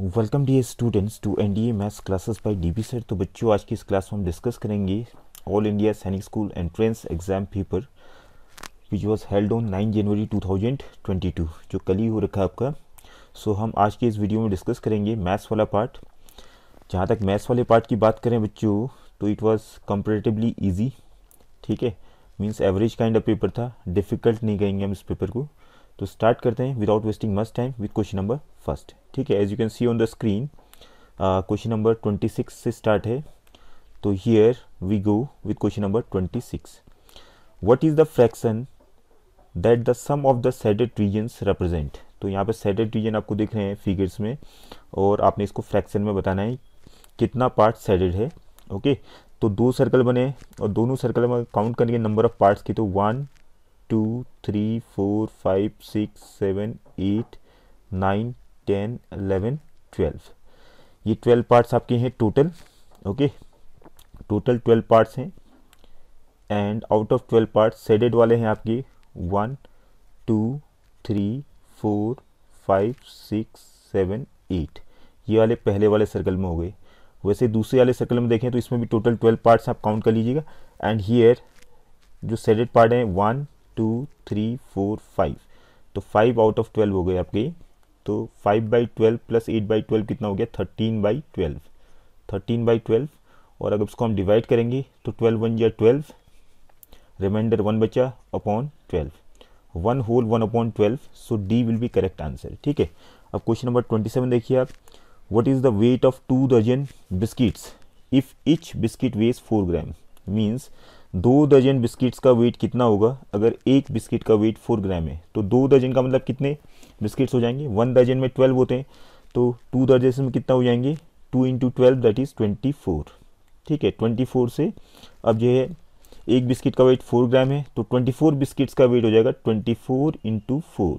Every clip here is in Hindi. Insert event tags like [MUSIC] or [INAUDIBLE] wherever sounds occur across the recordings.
welcome the students to N D A maths classes by D B sir तो बच्चों आज की इस क्लास में हम डिस्कस करेंगे all India Sainik school entrance exam paper which was held on nine January two thousand twenty two जो कल ही हो रखा है आपका सो so, हम आज के इस वीडियो में डिस्कस करेंगे मैथ्स वाला पार्ट जहाँ तक मैथ्स वाले पार्ट की बात करें बच्चों तो इट वॉज कंपेरेटिवली ईजी ठीक है means average kind of paper था डिफ़िकल्ट नहीं कहेंगे हम इस पेपर को तो स्टार्ट करते हैं without wasting much time with question number first ठीक है as you can see on the screen question number twenty six से स्टार्ट है तो here we go with question number twenty six what is the fraction that the sum of the shaded regions represent तो यहाँ पर सेडेड रीजन आपको दिख रहे हैं फिगर्स में और आपने इसको फ्रैक्शन में बताना है कितना पार्ट सेडेड है ओके तो दो सर्कल बने और दोनों सर्कल में काउंट करेंगे नंबर ऑफ पार्ट्स की तो one two three four five six seven eight nine ten eleven twelve ये ट्वेल्व पार्ट्स आपके हैं total okay total twelve parts हैं and out of twelve parts shaded वाले हैं आपके one two three four five six seven eight ये वाले पहले वाले सर्कल में हो गए वैसे दूसरे वाले सर्कल में देखें तो इसमें भी टोटल ट्वेल्व पार्ट्स आप काउंट कर लीजिएगा एंड हीयर जो सेडेड पार्ट हैं one two three four five तो फाइव आउट ऑफ ट्वेल्व हो गए आपके तो five by twelve plus eight by twelve कितना हो गया thirteen by twelve thirteen by twelve और अगर उसको हम डिवाइड करेंगे तो ट्वेल्व वन या ट्वेल्व रिमाइंडर वन बचा upon twelve one whole one upon twelve so D will be correct answer ठीक है अब क्वेश्चन नंबर ट्वेंटी सेवन देखिए आप what is the weight of two दर्जन biscuits if each biscuit weighs four gram means दो दर्जन बिस्किट्स का वेट कितना होगा अगर एक बिस्किट का वेट फोर ग्राम है तो दो दर्जन का मतलब कितने बिस्किट्स हो जाएंगे वन दर्जन में ट्वेल्व होते हैं तो टू दर्जन में कितना हो जाएंगे two into twelve that is twenty four ठीक है ट्वेंटी फोर से अब जो है एक बिस्किट का वेट फोर ग्राम है तो ट्वेंटी फोर बिस्किट्स का वेट हो जाएगा ट्वेंटी फोर इंटू फोर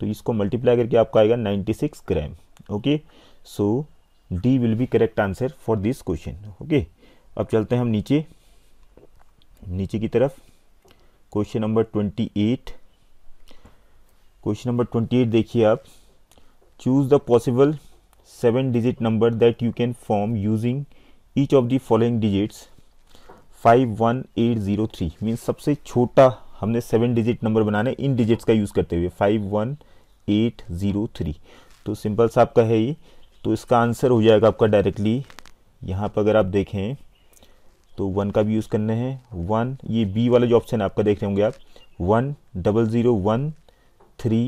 तो इसको मल्टीप्लाई करके आपका आएगा ninety six gram okay so D will be correct answer for this question okay अब चलते हैं हम नीचे नीचे की तरफ question number twenty eight question number twenty eight देखिए आप choose the possible seven digit number that you can form using each of the following digits five one eight zero three means सबसे छोटा हमने सेवन डिजिट नंबर बनाने इन डिजिट्स का यूज़ करते हुए five one eight zero three तो सिंपल सा आपका है ये तो इसका आंसर हो जाएगा आपका डायरेक्टली यहाँ पर अगर आप देखें तो वन का भी यूज़ करना है वन ये बी वाला जो ऑप्शन है आपका देख रहे होंगे आप one double zero one three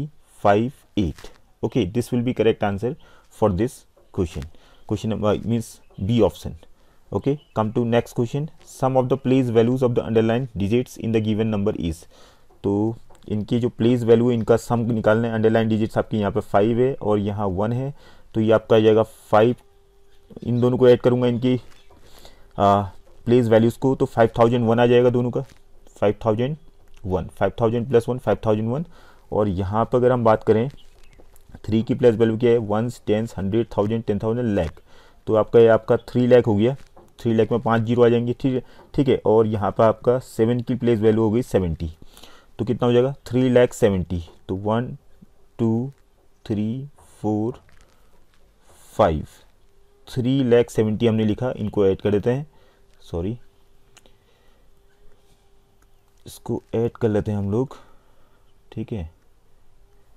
five eight okay this will be correct answer for this question question number means B option okay come to next question sum of the place values of the underline digits in the given number is तो इनके जो प्लेस वैल्यू है इनका सम निकालना है अंडरलाइन डिजिट्स आपके यहाँ पे फाइव है और यहाँ वन है तो ये आपका आ जाएगा फाइव इन दोनों को ऐड करूँगा इनकी प्लेस वैल्यूज़ को तो फाइव थाउजेंड वन आ जाएगा दोनों का five thousand one five thousand plus one five thousand one और यहाँ पर अगर हम बात करें थ्री की प्लस वैल्यू क्या है ones tens hundred thousand ten thousand lakh तो आपका ये आपका थ्री लैख हो गया थ्री लैख में पाँच जीरो आ जाएंगे ठीक है ठीक है और यहाँ पर आपका सेवन की प्लेस वैल्यू हो गई सेवेंटी तो कितना हो जाएगा थ्री लैख सेवेंटी तो one two three four five three lakh seventy हमने लिखा इनको ऐड कर देते हैं सॉरी इसको ऐड कर लेते हैं हम लोग ठीक है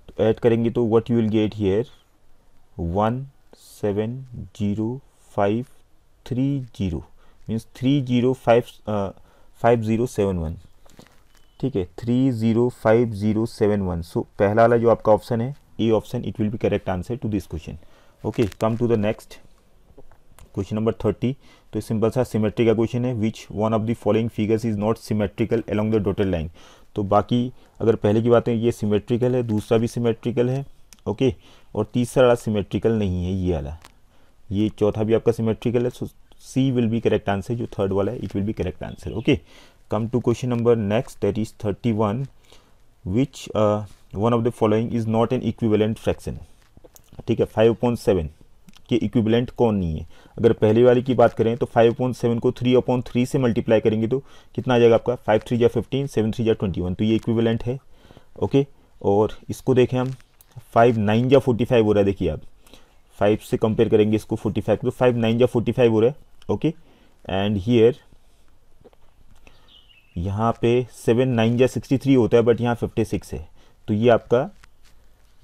तो ऐड करेंगे तो what you will get here one seven zero five three zero means three zero five five zero seven one ठीक है three zero five zero seven one so पहला वाला जो आपका ऑप्शन है A option it will be correct answer to this question okay come to the next question number thirty तो सिंपल सा सिमेट्री का क्वेश्चन है which one of the following figures is not symmetrical along the dotted line तो बाकी अगर पहले की बात है ये सिमेट्रिकल है दूसरा भी सिमेट्रिकल है ओके और तीसरा वाला सिमेट्रिकल नहीं है ये वाला ये चौथा भी आपका सिमेट्रिकल है so C will be correct answer जो थर्ड वाला है it will be correct answer okay come to question number next that is thirty one which one of the following is not an equivalent fraction ठीक है फाइव पॉइंट सेवन के इक्विबलेंट कौन नहीं है अगर पहले वाले की बात करें तो फाइव अपॉइंट सेवन को थ्री अपॉन थ्री से मल्टीप्लाई करेंगे तो कितना आ जाएगा आपका फाइव थ्री या फिफ्टीन सेवन थ्री या ट्वेंटी वन तो ये इक्विवेलेंट है ओके और इसको देखें हम फाइव नाइन या फोर्टी फाइव हो रहा है देखिए आप फाइव से कंपेयर करेंगे इसको फोर्टी फाइव तो फाइव नाइन या फोर्टी फाइव हो रहा है ओके एंड हीयर यहाँ पे सेवन नाइन या सिक्सटी थ्री होता है बट यहाँ फिफ्टी सिक्स है तो ये आपका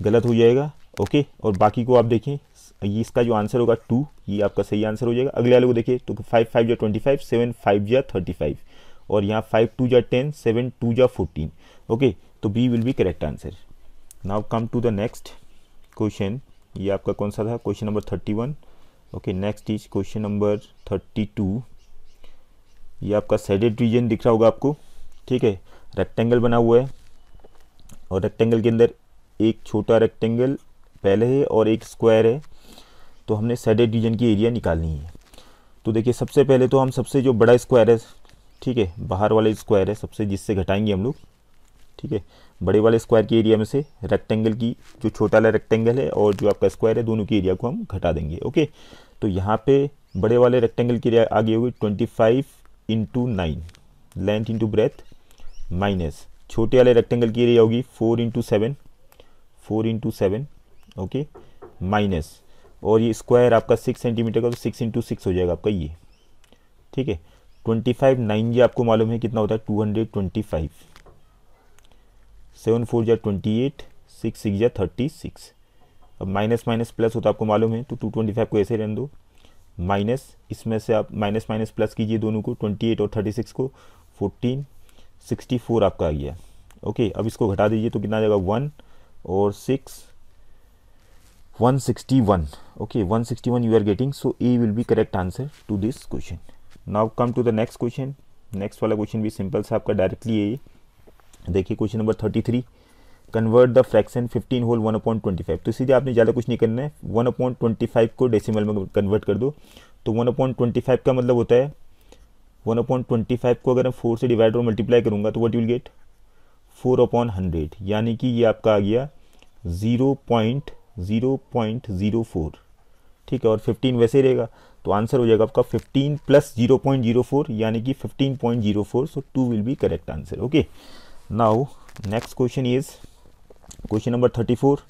गलत हो जाएगा ओके और बाकी को आप देखें ये इसका जो आंसर होगा टू ये आपका सही आंसर हो जाएगा अगले वाले को देखिए तो फाइव फाइव या ट्वेंटी फाइव सेवन फाइव या थर्टी फाइव और यहाँ फाइव टू या टेन सेवन टू या फोर्टीन ओके तो B will be correct answer now come to the next question ये आपका कौन सा था question number thirty one okay next is question number thirty two ये आपका सेडेड रीजन दिख रहा होगा आपको ठीक है रेक्टेंगल बना हुआ है और रेक्टेंगल के अंदर एक छोटा रेक्टेंगल पहले है और एक स्क्वायर है तो हमने सेडेड रीजन की एरिया निकालनी है तो देखिए सबसे पहले तो हम सबसे जो बड़ा स्क्वायर है ठीक है बाहर वाले स्क्वायर है सबसे जिससे घटाएंगे हम लोग ठीक है बड़े वाले स्क्वायर के एरिया में से रेक्टेंगल की जो छोटा वाला रेक्टेंगल है और जो आपका स्क्वायर है दोनों की एरिया को हम घटा देंगे ओके तो यहाँ पे बड़े वाले रेक्टेंगल की एरिया आगे होगी twenty five into nine length into breadth minus छोटे वाले रेक्टेंगल की एरिया होगी four into seven four into seven okay minus और ये स्क्वायर आपका सिक्स सेंटीमीटर का तो सिक्स इंटू सिक्स हो जाएगा आपका ये ठीक है ट्वेंटी फाइव नाइन जी आपको मालूम है कितना होता है two hundred twenty five seven four जा ट्वेंटी एट सिक्स सिक्स जै थर्टी सिक्स अब माइनस माइनस प्लस होता है आपको मालूम है तो टू ट्वेंटी फाइव को ऐसे रहने दो माइनस इसमें से आप माइनस माइनस प्लस कीजिए दोनों को ट्वेंटी एट और थर्टी सिक्स को फोर्टीन सिक्सटी फोर आपका आ गया ओके अब इसको घटा दीजिए तो कितना आ जाएगा वन और six 161 okay 161 you are getting so a will be correct answer to this question now come to the next question next वाला क्वेश्चन भी सिंपल sa आपका डायरेक्टली है ये देखिए question number thirty three convert the fraction fifteen whole one upon twenty five तो सीधे आपने ज़्यादा कुछ नहीं करना है वन अपॉइंट ट्वेंटी फाइव को डेसिमल में कन्वर्ट कर दो तो वन अपॉइंट ट्वेंटी फाइव का मतलब होता है वन अपॉइंट ट्वेंटी फाइव को अगर मैं फोर से डिवाइड और मल्टीप्लाई करूँगा तो what will get four upon hundred यानी कि ये आपका आ गया zero point zero point zero four ठीक है और फिफ्टीन वैसे ही रहेगा तो आंसर हो जाएगा आपका fifteen plus zero point zero four यानी कि fifteen point zero four so two will be correct answer okay now next question is question number thirty four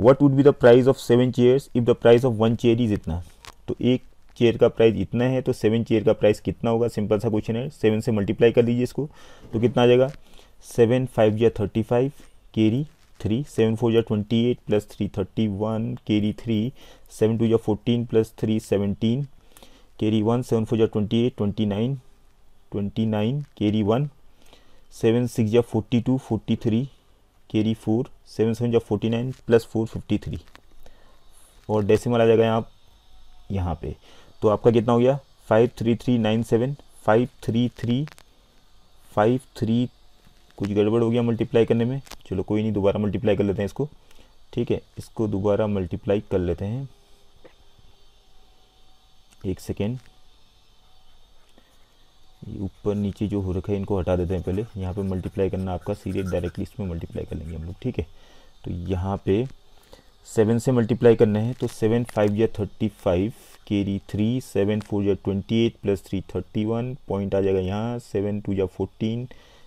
what would be the price of seven chairs if the price of one chair is इतना तो एक चेयर का प्राइस इतना है तो सेवन चेयर का प्राइस कितना होगा सिंपल सा क्वेश्चन है सेवन से मल्टीप्लाई कर दीजिए इसको तो कितना आ जाएगा सेवन फाइव या thirty five carry three seven four या twenty eight plus three thirty one carry three seven two या फोर्टीन प्लस थ्री सेवनटीन री वन सेवन फोर या twenty eight twenty nine twenty nine री वन सेवन सिक्स या forty two forty three carry four seven seven या forty nine plus four fifty three और डेसिमल आ जाएगा आप यहाँ पे तो आपका कितना हो गया five three three nine seven five three three five three कुछ गड़बड़ हो गया मल्टीप्लाई करने में चलो कोई नहीं दोबारा मल्टीप्लाई कर लेते हैं इसको ठीक है इसको दोबारा मल्टीप्लाई कर लेते हैं एक सेकेंड ऊपर नीचे जो हो रखा है इनको हटा देते हैं पहले यहाँ पे मल्टीप्लाई करना आपका सीधे डायरेक्टली इसमें मल्टीप्लाई कर लेंगे हम लोग ठीक है तो यहाँ पे सेवन से मल्टीप्लाई करना है तो सेवन फाइव या thirty five carry three seven four या twenty eight plus three thirty one point आ जाएगा यहाँ सेवन टू या fourteen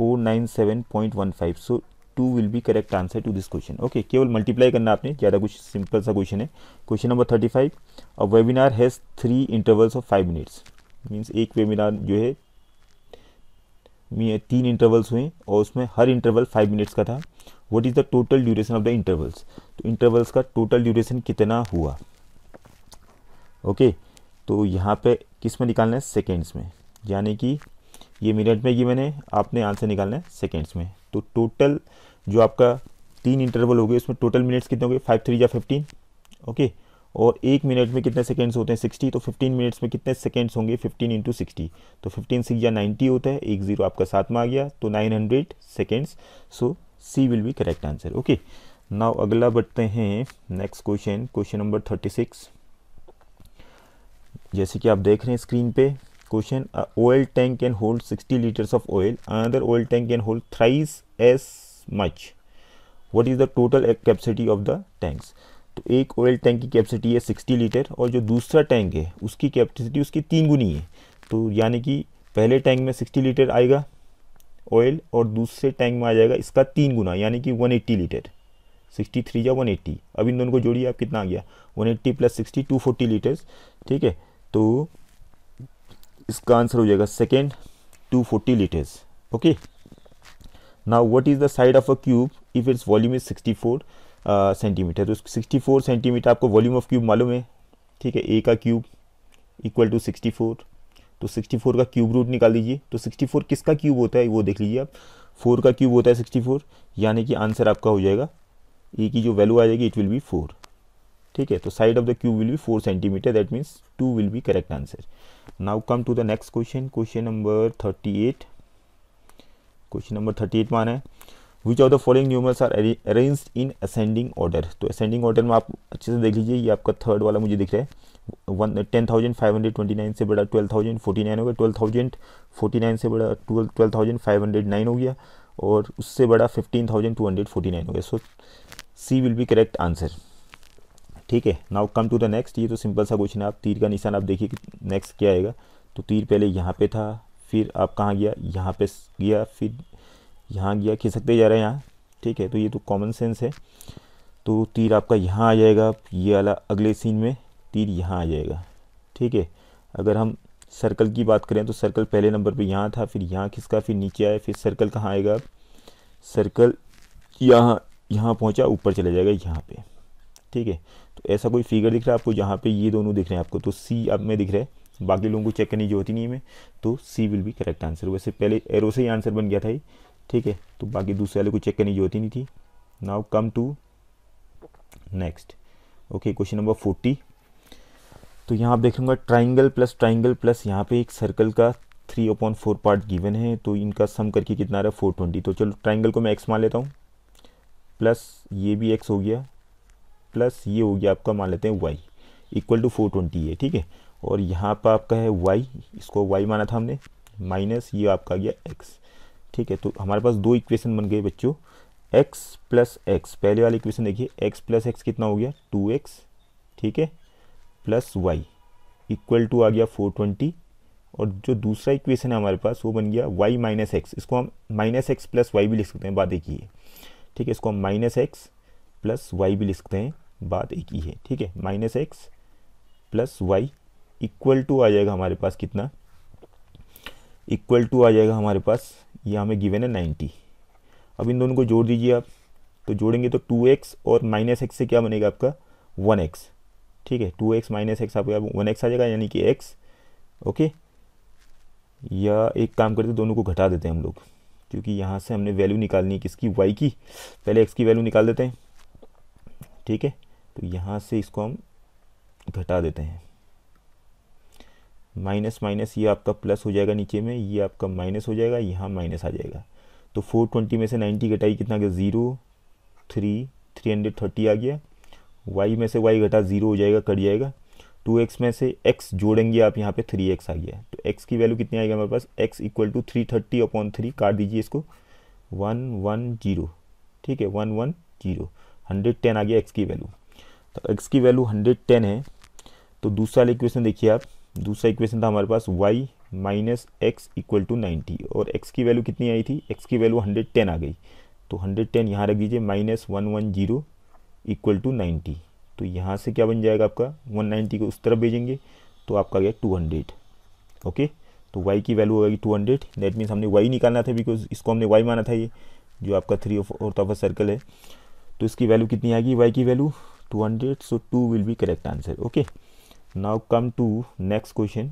497.15 so two will be correct answer to this question okay केवल मल्टीप्लाई करना आपने ज़्यादा कुछ सिंपल सा क्वेश्चन है question number thirty five a webinar has three intervals of five minutes means एक वेबिनार जो है तीन इंटरवल्स हुए और उसमें हर इंटरवल फाइव मिनट्स का था what is the total duration of the intervals तो इंटरवल्स का टोटल ड्यूरेशन कितना हुआ ओके okay, तो यहाँ पे किस में निकालना है सेकेंड्स में यानी कि ये मिनट में गिवन है आपने आंसर निकालना है सेकेंड्स में तो टोटल जो आपका तीन इंटरवल हो गए उसमें टोटल मिनट्स कितने हो गए फाइव थ्री या फिफ्टीन ओके और एक मिनट में कितने सेकेंड्स होते हैं सिक्सटी तो फिफ्टीन मिनट्स में कितने सेकेंड्स होंगे फिफ्टीन इंटू सिक्सटी तो फिफ्टीन सिक्स या नाइन्टी होता है एक जीरो आपका साथ में आ गया तो nine hundred seconds so C will be correct answer okay now अगला बढ़ते हैं next question question number thirty six जैसे कि आप देख रहे हैं स्क्रीन पे question oil tank can hold sixty 60 of oil another oil tank can hold thrice as much what is the total capacity of the tanks तो एक ऑयल टैंक की कैपेसिटी है 60 लीटर और जो दूसरा टैंक है उसकी कैपेसिटी उसकी तीन गुनी है तो यानी कि पहले टैंक में 60 लीटर आएगा ऑयल और दूसरे टैंक में आ जाएगा इसका तीन गुना यानी कि 180 लीटर 63 या एट्टी अब इन दोनों को जोड़िए आप कितना आ गया 180 प्लस टू फोर्टी लीटर्स ठीक है तो इसका आंसर हो जाएगा second two forty litres okay now what is the side of a cube if its volume is sixty four centimetre तो सिक्सटी फोर सेंटीमीटर आपको वॉल्यूम ऑफ क्यूब मालूम है ठीक है ए का cube equal to sixty four तो सिक्सटी फोर का क्यूब रूट निकाल दीजिए तो सिक्सटी फोर किसका क्यूब होता है वो देख लीजिए आप फोर का क्यूब होता है सिक्सटी फोर यानी कि आंसर आपका हो जाएगा ए की जो वैल्यू आ जाएगी इट विल बी फोर ठीक है तो side of the cube will be four centimetre that means two will be correct answer now come to the next question question number thirty eight question number thirty eight में आना है which of the following numbers are arrange in ascending order तो असेंडिंग ऑर्डर में आप अच्छे से देख लीजिए ये आपका थर्ड वाला मुझे दिख रहा है one ten thousand five hundred twenty nine से बड़ा ट्वेल्व थाउजेंड फोर्टी नाइन हो गया ट्वेल्व थाउजेंड फोर्टी नाइन से बड़ा twelve twelve thousand five hundred nine हो गया और उससे बड़ा fifteen thousand two hundred forty nine हो गया so C will be correct answer ठीक है now come to the next ये तो सिंपल सा क्वेश्चन है आप तीर का निशान आप देखिए नेक्स्ट क्या आएगा तो तीर पहले यहाँ पे था फिर आप कहाँ गया यहाँ पे गया फिर यहाँ गया खिसकते जा रहे हैं यहाँ ठीक है तो ये तो कॉमन सेंस है तो तीर आपका यहाँ आ जाएगा ये वाला अगले सीन में तीर यहाँ आ जाएगा ठीक है अगर हम सर्कल की बात करें तो सर्कल पहले नंबर पर यहाँ था फिर यहाँ खिसका फिर नीचे आया फिर सर्कल कहाँ आएगा सर्कल यहाँ यहाँ पहुँचा ऊपर चला जाएगा यहाँ पर ठीक है तो ऐसा कोई फिगर दिख रहा है आपको जहाँ पे ये दोनों दिख रहे हैं आपको तो सी अब में दिख रहा है बाकी लोगों को चेक करने की होती नहीं है में तो सी विल भी करेक्ट आंसर वैसे पहले एरो से ही आंसर बन गया था ये ठीक है तो बाकी दूसरे वाले को चेक करनी जो होती नहीं थी now come to next okay question number forty तो यहाँ आप देख लूँगा ट्राइंगल प्लस ट्राइंगल प्लस यहाँ पे एक सर्कल का three upon four part given है तो इनका सम करके कितना आ रहा है फोर ट्वेंटी तो चलो ट्राइंगल को मैं एक्स मान लेता हूँ प्लस ये भी एक्स हो गया प्लस ये हो गया आपका मान लेते हैं y equal to four twenty है ठीक है और यहाँ पर आपका है वाई इसको वाई माना था हमने माइनस ये आपका गया एक्स ठीक है तो हमारे पास दो इक्वेशन बन गए बच्चों एक्स प्लस एक्स पहले वाली इक्वेशन देखिए एक्स प्लस एक्स कितना हो गया टू एक्स ठीक है प्लस वाई इक्वल टू आ गया फोर ट्वेंटी और जो दूसरा इक्वेशन है हमारे पास वो बन गया वाई माइनस एक्स इसको हम माइनस एक्स प्लस वाई भी लिख सकते हैं बात देखिए ठीक है इसको हम माइनस एक्स प्लस वाई भी लिख सकते हैं बात एक ही है ठीक है minus x plus y equal to आ जाएगा हमारे पास कितना इक्वल टू आ जाएगा हमारे पास ये हमें गिवन है नाइन्टी अब इन दोनों को जोड़ दीजिए आप तो जोड़ेंगे तो टू एक्स और माइनस एक्स से क्या बनेगा आपका वन एक्स ठीक है टू एक्स माइनस एक्स आपका वन एक्स आ जाएगा यानी कि एक्स ओके या एक काम करते दोनों को घटा देते हैं हम लोग क्योंकि यहाँ से हमने वैल्यू निकालनी है किसकी वाई की पहले एक्स की वैल्यू निकाल देते हैं ठीक है तो यहाँ से इसको हम घटा देते हैं माइनस माइनस ये आपका प्लस हो जाएगा नीचे में ये आपका माइनस हो जाएगा यहाँ माइनस आ जाएगा तो फोर ट्वेंटी में से नाइन्टी घटाई कितना आ गया zero three three hundred thirty आ गया वाई में से वाई घटा ज़ीरो हो जाएगा कट जाएगा टू एक्स में से एक्स जोड़ेंगे आप यहाँ पे थ्री एक्स आ गया तो एक्स की वैल्यू कितनी आएगी हमारे पास x equal to three thirty upon three काट दीजिए इसको वन वन जीरो ठीक है one one zero hundred ten आ गया एक्स की वैल्यू तो एक्स की वैल्यू हंड्रेड टेन है तो दूसरा इक्वेशन देखिए आप दूसरा इक्वेशन था हमारे पास y minus x equal to ninety और एक्स की वैल्यू कितनी आई थी एक्स की वैल्यू हंड्रेड टेन आ गई तो हंड्रेड टेन यहाँ रख दीजिए minus one one zero equal to ninety तो यहाँ से क्या बन जाएगा आपका वन नाइन्टी को उस तरफ भेजेंगे तो आपका गया टू हंड्रेड ओके तो y की वैल्यू हो गई टू हंड्रेड दैट मीन्स हमने y निकालना था बिकॉज इसको हमने वाई माना था ये जो आपका थ्री और ऑफ सर्कल है तो इसकी वैल्यू कितनी आएगी वाई की value 200 so 2 will be correct answer okay now come to next question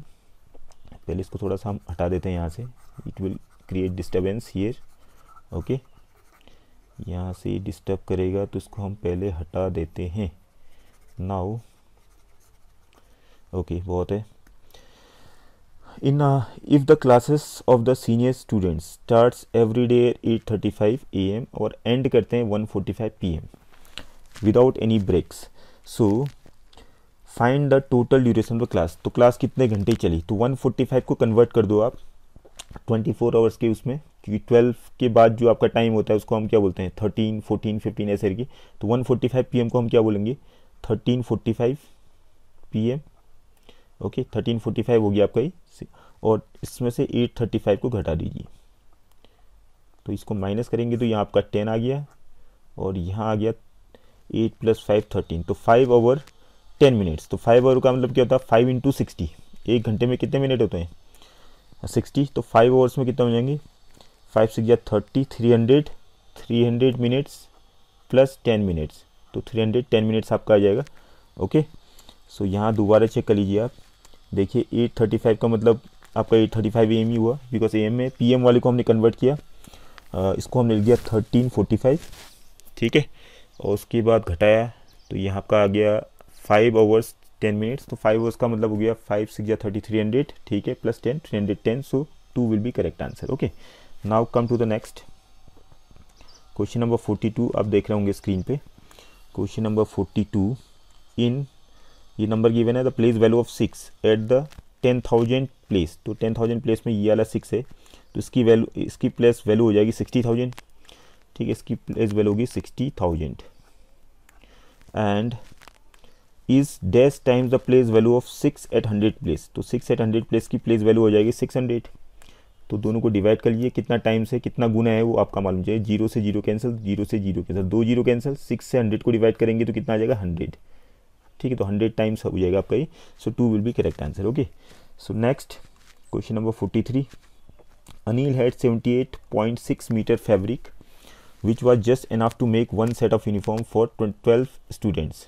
पहले इसको थोड़ा सा हम हटा देते हैं यहाँ से it will create disturbance here okay यहाँ से डिस्टर्ब करेगा तो इसको हम पहले हटा देते हैं नाउ ओके okay, बहुत है इन if the classes of the senior students starts every day eight thirty five A M और एंड करते हैं one forty five P M without any breaks so find the total duration of class तो क्लास कितने घंटे चली तो 145 को कन्वर्ट कर दो आप 24 फोर आवर्स के उसमें क्योंकि 12 के बाद जो आपका टाइम होता है उसको हम क्या बोलते हैं 13, 14, 15 ऐसे करके तो 1:45 पीएम को हम क्या बोलेंगे 13:45 पीएम ओके 13:45 हो गया आपका ये और इसमें से 8:35 को घटा दीजिए तो इसको माइनस करेंगे तो यहाँ आपका 10 आ गया और यहाँ आ गया एट प्लस फाइव थर्टीन तो फाइव आवर टेन मिनट्स तो फाइव आवर का मतलब क्या होता है फाइव इंटू सिक्सटी एक घंटे में कितने मिनट होते हैं सिक्सटी तो फाइव आवर्स में कितना हो जाएंगे फाइव सिक्स या thirty three hundred three hundred minutes plus ten minutes तो थ्री हंड्रेड टेन मिनट्स आपका आ जाएगा ओके सो यहाँ दोबारा चेक कर लीजिए आप देखिए एट थर्टी फाइव का मतलब आपका eight thirty five A M ही हुआ बिकॉज ए एम में पी एम वाले को हमने कन्वर्ट किया आ, इसको हमने दिया थर्टीन फोर्टी फाइव ठीक है और उसके बाद घटाया तो यहाँ का आ गया फाइव आवर्स टेन मिनट्स तो फाइव आवर्स का मतलब हो गया फाइव सिक्स या थर्टी थ्री हंड्रेड ठीक है plus ten three hundred ten so two will be correct answer okay now come to the next question number forty two आप देख रहे होंगे स्क्रीन पे क्वेश्चन नंबर फोर्टी टू इन ये नंबर गिवन है the place value of six at the ten thousand place तो टेन थाउजेंड प्लेस में ये वाला सिक्स है तो इसकी वैल्यू इसकी प्लेस वैल्यू हो जाएगी सिक्सटी थाउजेंड ठीक है इसकी प्लेस वैल्यू होगी sixty thousand and is this times the place value of six at hundred place तो सिक्स एट हंड्रेड प्लेस की प्लेस वैल्यू हो जाएगी सिक्स हंड्रेड तो दोनों को डिवाइड कर लिए कितना टाइम से कितना गुना है वो आपका मालूम चाहिए जीरो से जीरो कैंसिल जीरो से जीरो कैंसिल दो जीरो कैंसिल सिक्स से हंड्रेड को डिवाइड करेंगे तो कितना आ जाएगा हंड्रेड ठीक है तो हंड्रेड टाइम्स हो जाएगा आपका ये so two will be correct answer okay so next question number forty three Anil had seventy eight point six meter fabric which was just enough to make one set of uniform for 12 students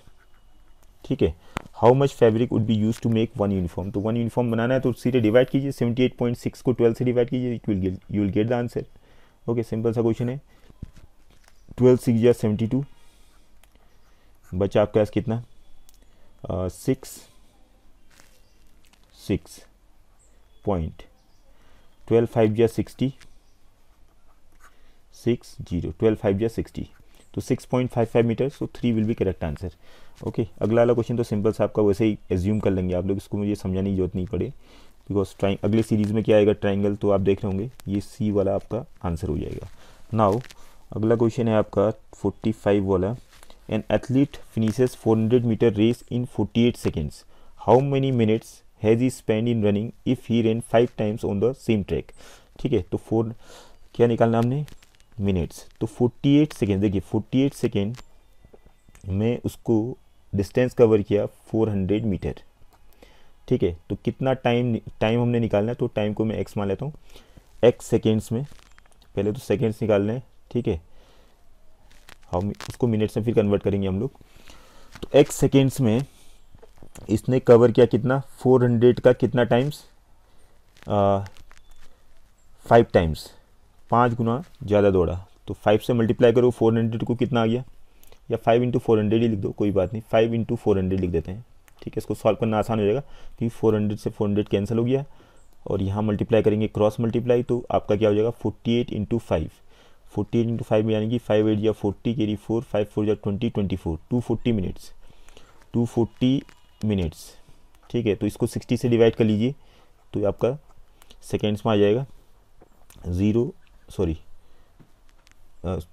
ठीक है how much fabric would be use to make one uniform तो वन यूनिफॉर्म बनाना है तो सीधे डिवाइड कीजिए 78.6 को 12 से डिवाइड कीजिए it will get you will get the answer okay simple सा क्वेश्चन है 12 सिक्स या सेवेंटी टू बचा आपका पास कितना six six point twelve five या sixty six zero twelve five या सिक्सटी तो six point five five meter so three will be correct answer okay अगला वाला क्वेश्चन तो सिंपल सा आपका वैसे ही एज्यूम कर लेंगे आप लोग इसको मुझे समझाने की जरूरत नहीं पड़े बिकॉज ट्राइंग अगले सीरीज में क्या आएगा ट्राइंगल तो आप देख रहे होंगे ये सी वाला आपका आंसर हो जाएगा नाउ अगला क्वेश्चन है आपका फोर्टी फाइव वाला an athlete finishes four hundred meter race in forty eight seconds how many minutes has he spend in running if he ran five times on the same track ठीक है तो फोर क्या निकालना हमने मिनट्स तो 48 सेकेंड देखिए 48 सेकेंड में उसको डिस्टेंस कवर किया 400 मीटर ठीक है तो कितना टाइम टाइम हमने निकालना है तो टाइम को मैं एक्स मान लेता हूँ एक्स सेकेंड्स में पहले तो सेकेंड्स निकालने लें ठीक है हम उसको मिनट्स में फिर कन्वर्ट करेंगे हम लोग तो एक्स सेकेंड्स में इसने कवर किया कितना 400 का कितना टाइम्स फाइव टाइम्स पाँच गुना ज़्यादा दौड़ा तो फाइव से मल्टीप्लाई करो फोर हंड्रेड को कितना आ गया या फाइव इंटू फोर हंड्रेड ही लिख दो कोई बात नहीं फाइव इंटू फोर हंड्रेड लिख देते हैं ठीक है इसको सॉल्व करना आसान हो जाएगा क्योंकि फोर हंड्रेड से फोर हंड्रेड कैंसिल हो गया और यहाँ मल्टीप्लाई करेंगे क्रॉस मल्टीप्लाई तो आपका क्या हो जाएगा forty eight into five forty eight into five यानी कि फाइव एट या forty carry four five four या twenty twenty four two forty minutes two forty minutes ठीक है तो इसको सिक्सटी से डिवाइड कर लीजिए तो आपका सेकेंड्स में आ जाएगा zero sorry